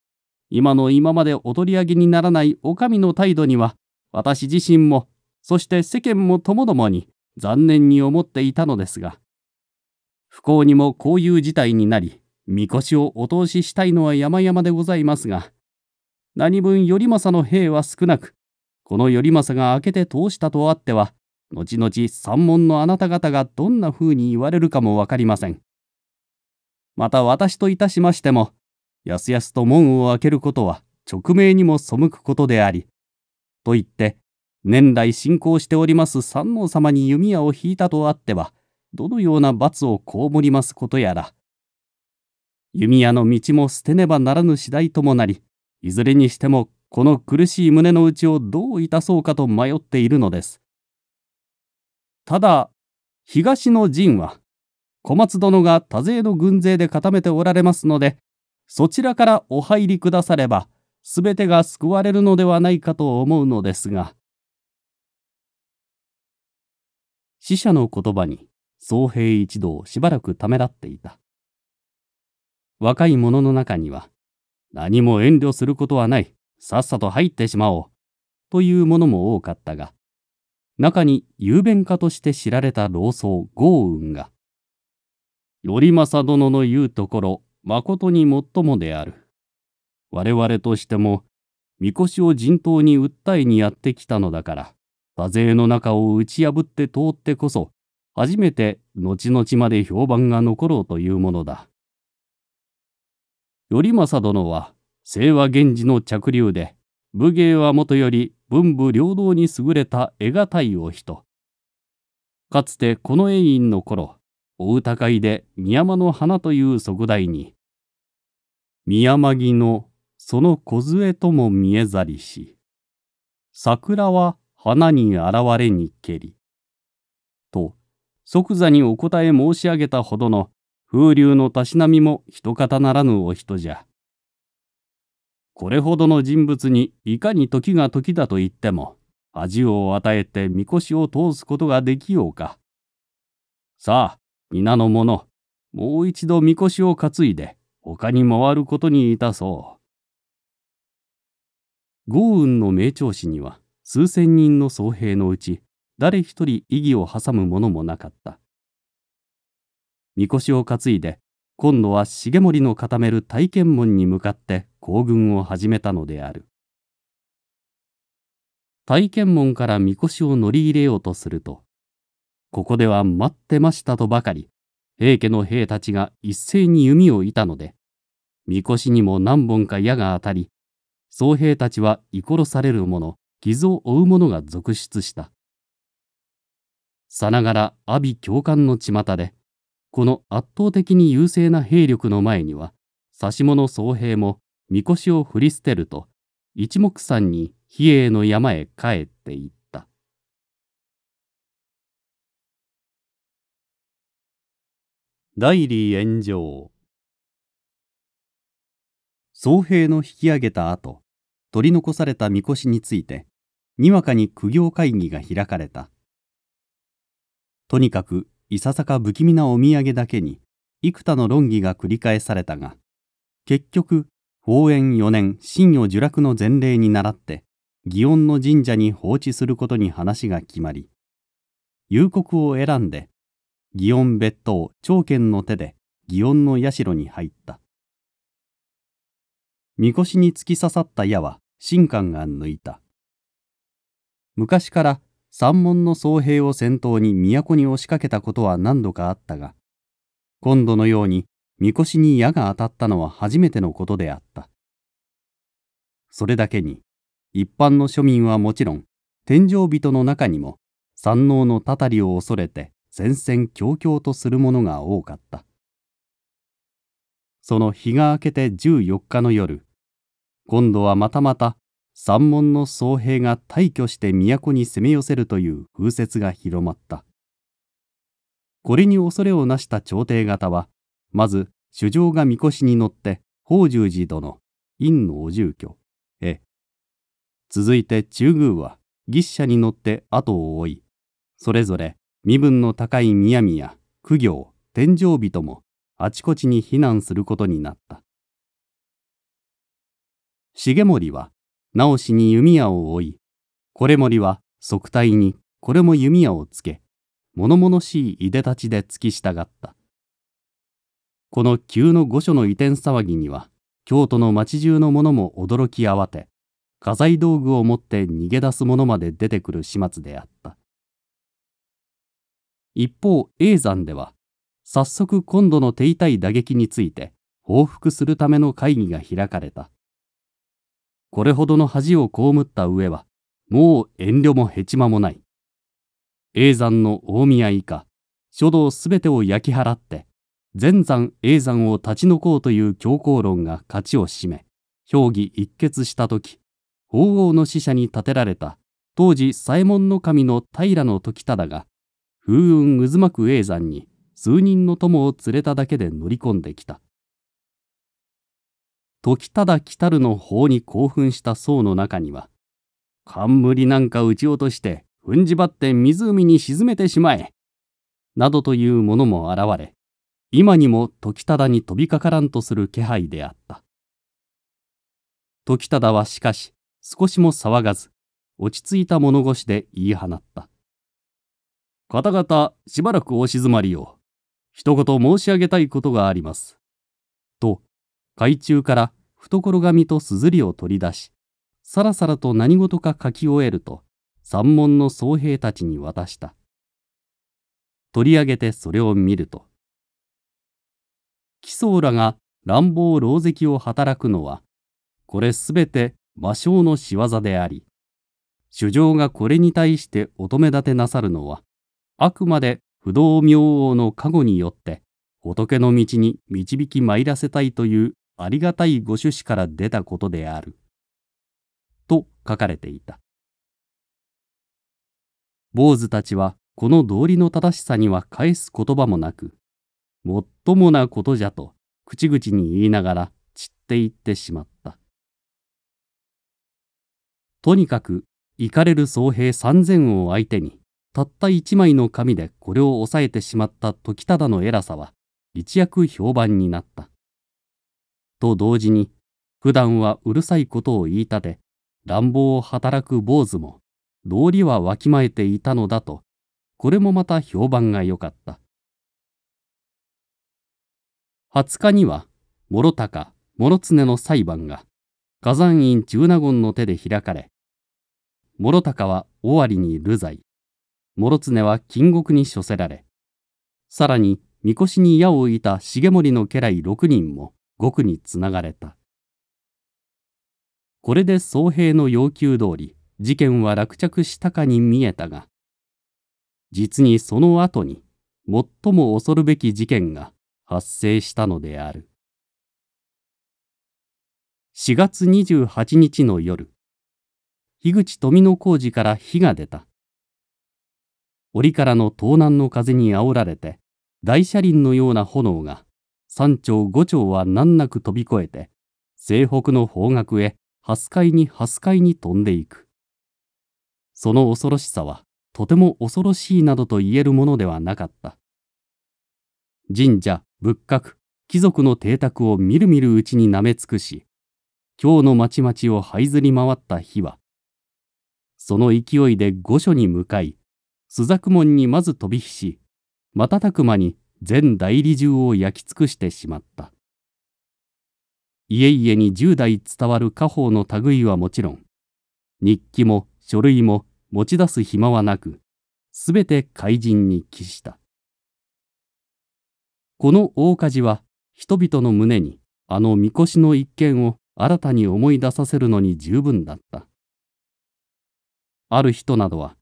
今の今までお取り上げにならないお上の態度には、私自身も、そして世間もともどもに、残念に思っていたのですが不幸にもこういう事態になりみこしをお通ししたいのは山々でございますが何分頼政の兵は少なくこの頼政が明けて通したとあっては後々三門のあなた方がどんな風に言われるかも分かりませんまた私といたしましてもやすやすと門を開けることは勅命にも背くことでありと言って年来信仰しております三王様に弓矢を引いたとあってはどのような罰を被りますことやら弓矢の道も捨てねばならぬ次第ともなりいずれにしてもこの苦しい胸の内をどういたそうかと迷っているのですただ東の陣は小松殿が多勢の軍勢で固めておられますのでそちらからお入りくだされば全てが救われるのではないかと思うのですが。死者の言葉に僧兵一同しばらくためらっていた。若い者の中には、何も遠慮することはない、さっさと入ってしまおう、というものも多かったが、中に雄弁家として知られた老僧豪雲が、頼政殿の言うところ、誠に最もである。我々としても、みこしを人頭に訴えにやってきたのだから、多勢の中を打ち破って通ってこそ初めて後々まで評判が残ろうというものだ頼政殿は清和源氏の着流で武芸はもとより文武両道に優れた得難いお人かつてこの永院の頃お歌会で三山の花という即題に「三山木のその小杖とも見えざりし桜は花に現れにけり。と、即座にお答え申し上げたほどの風流のたしなみも一方ならぬお人じゃ。これほどの人物にいかに時が時だと言っても恥を与えてみこしを通すことができようか。さあ皆の者もう一度みこしを担いで他に回ることにいたそう。豪雲の名調子には数千人の僧兵のうち誰一人異議を挟む者もなかった。みこしを担いで今度は重盛の固める体験門に向かって行軍を始めたのである体験門からみこしを乗り入れようとするとここでは待ってましたとばかり平家の兵たちが一斉に弓を射たのでみこしにも何本か矢が当たり僧兵たちは居殺されるもの傷を負う者が続出した。さながら阿鼻教官の巷で、この圧倒的に優勢な兵力の前には、指物宗兵も神輿を振り捨てると、一目散に比叡の山へ帰っていった。代理炎上僧兵の引き上げた後取り残された神輿についてにわかに苦行会議が開かれた。とにかくいささか不気味なお土産だけに幾多の論議が繰り返されたが結局応援4年信与受落の前例に倣って祇園の神社に放置することに話が決まり夕刻を選んで祇園別当長剣の手で祇園の社に入った神輿に突き刺さった矢は神官が抜いた昔から三門の僧兵を先頭に都に押しかけたことは何度かあったが今度のように神輿に矢が当たったのは初めてのことであったそれだけに一般の庶民はもちろん天井人の中にも山王のたたりを恐れて戦々恐々とする者が多かったその日が明けて14日の夜今度はまたまた山門の僧兵が大挙して都に攻め寄せるという風説が広まったこれに恐れをなした朝廷方はまず主将が神輿に乗って法重寺殿院のお住居へ続いて中宮は牛車に乗って後を追いそれぞれ身分の高い宮宮、苦行天井人もあちこちに避難することになった重盛は直しに弓矢を追い、これ森は側体にこれも弓矢をつけ、物々しいいでたちで突き従った。この急の御所の移転騒ぎには、京都の町中の者も驚き慌て、家財道具を持って逃げ出す者まで出てくる始末であった。一方、永山では、早速今度の手痛い打撃について、報復するための会議が開かれた。これほどの恥を被った上は、もう遠慮もへちまもない。永山の大宮以下、書道すべてを焼き払って、全山永山を立ち退こうという強硬論が勝ちを占め、評議一決した時、法皇の使者に立てられた、当時左衛門の神の平の時忠が、風雲渦巻く永山に数人の友を連れただけで乗り込んできた。時忠来るの法に興奮した僧の中には冠なんか撃ち落として踏んじばって湖に沈めてしまえなどというものも現れ今にも時忠に飛びかからんとする気配であった時忠はしかし少しも騒がず落ち着いた物腰で言い放った方々しばらくお静まりを一言申し上げたいことがありますと海中から懐紙と硯を取り出し、さらさらと何事か書き終えると、山門の僧兵たちに渡した。取り上げてそれを見ると、貴僧らが乱暴狼藉を働くのは、これすべて魔性の仕業であり、主上がこれに対して乙女立てなさるのは、あくまで不動明王の加護によって仏の道に導き参らせたいというありがたいご趣旨から出たことである。と書かれていた。坊主たちはこの道理の正しさには返す言葉もなく、もっともなことじゃと口々に言いながら散っていってしまった。とにかく、行かれる僧兵三千を相手に、たった一枚の紙でこれを抑えてしまった時忠の偉さは、一躍評判になった。と同時に普段はうるさいことを言いたて乱暴を働く坊主も道理はわきまえていたのだとこれもまた評判が良かった20日には諸高諸常の裁判が火山院中納言の手で開かれ諸高は尾張に流罪諸常は金獄に処せられさらに神輿に矢を射た重盛の家来6人も5につながれたこれで僧兵の要求通り事件は落着したかに見えたが実にその後に最も恐るべき事件が発生したのである4月28日の夜樋口富の工事から火が出た折からの盗難の風にあおられて大車輪のような炎が三丁五丁は難なく飛び越えて、西北の方角へ、かいにかいに飛んでいく。その恐ろしさは、とても恐ろしいなどと言えるものではなかった。神社、仏閣、貴族の邸宅をみるみるうちに舐め尽くし、今日の町々を這いずり回った日は、その勢いで御所に向かい、朱雀門にまず飛び火し、瞬く間に全代理中を焼き尽くしてしまった。家々に10代伝わる家宝の類はもちろん、日記も書類も持ち出す暇はなく、すべて怪人に帰した。この大火事は人々の胸にあの神輿の一件を新たに思い出させるのに十分だった。ある人などは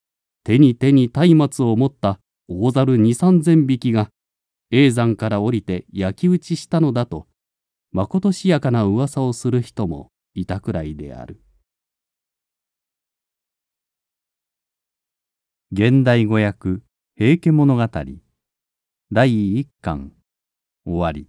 手に手に松明を持った大猿二三千匹が叡山から降りて焼き討ちしたのだと、まことしやかな噂をする人もいたくらいである。現代語訳平家物語第1巻終わり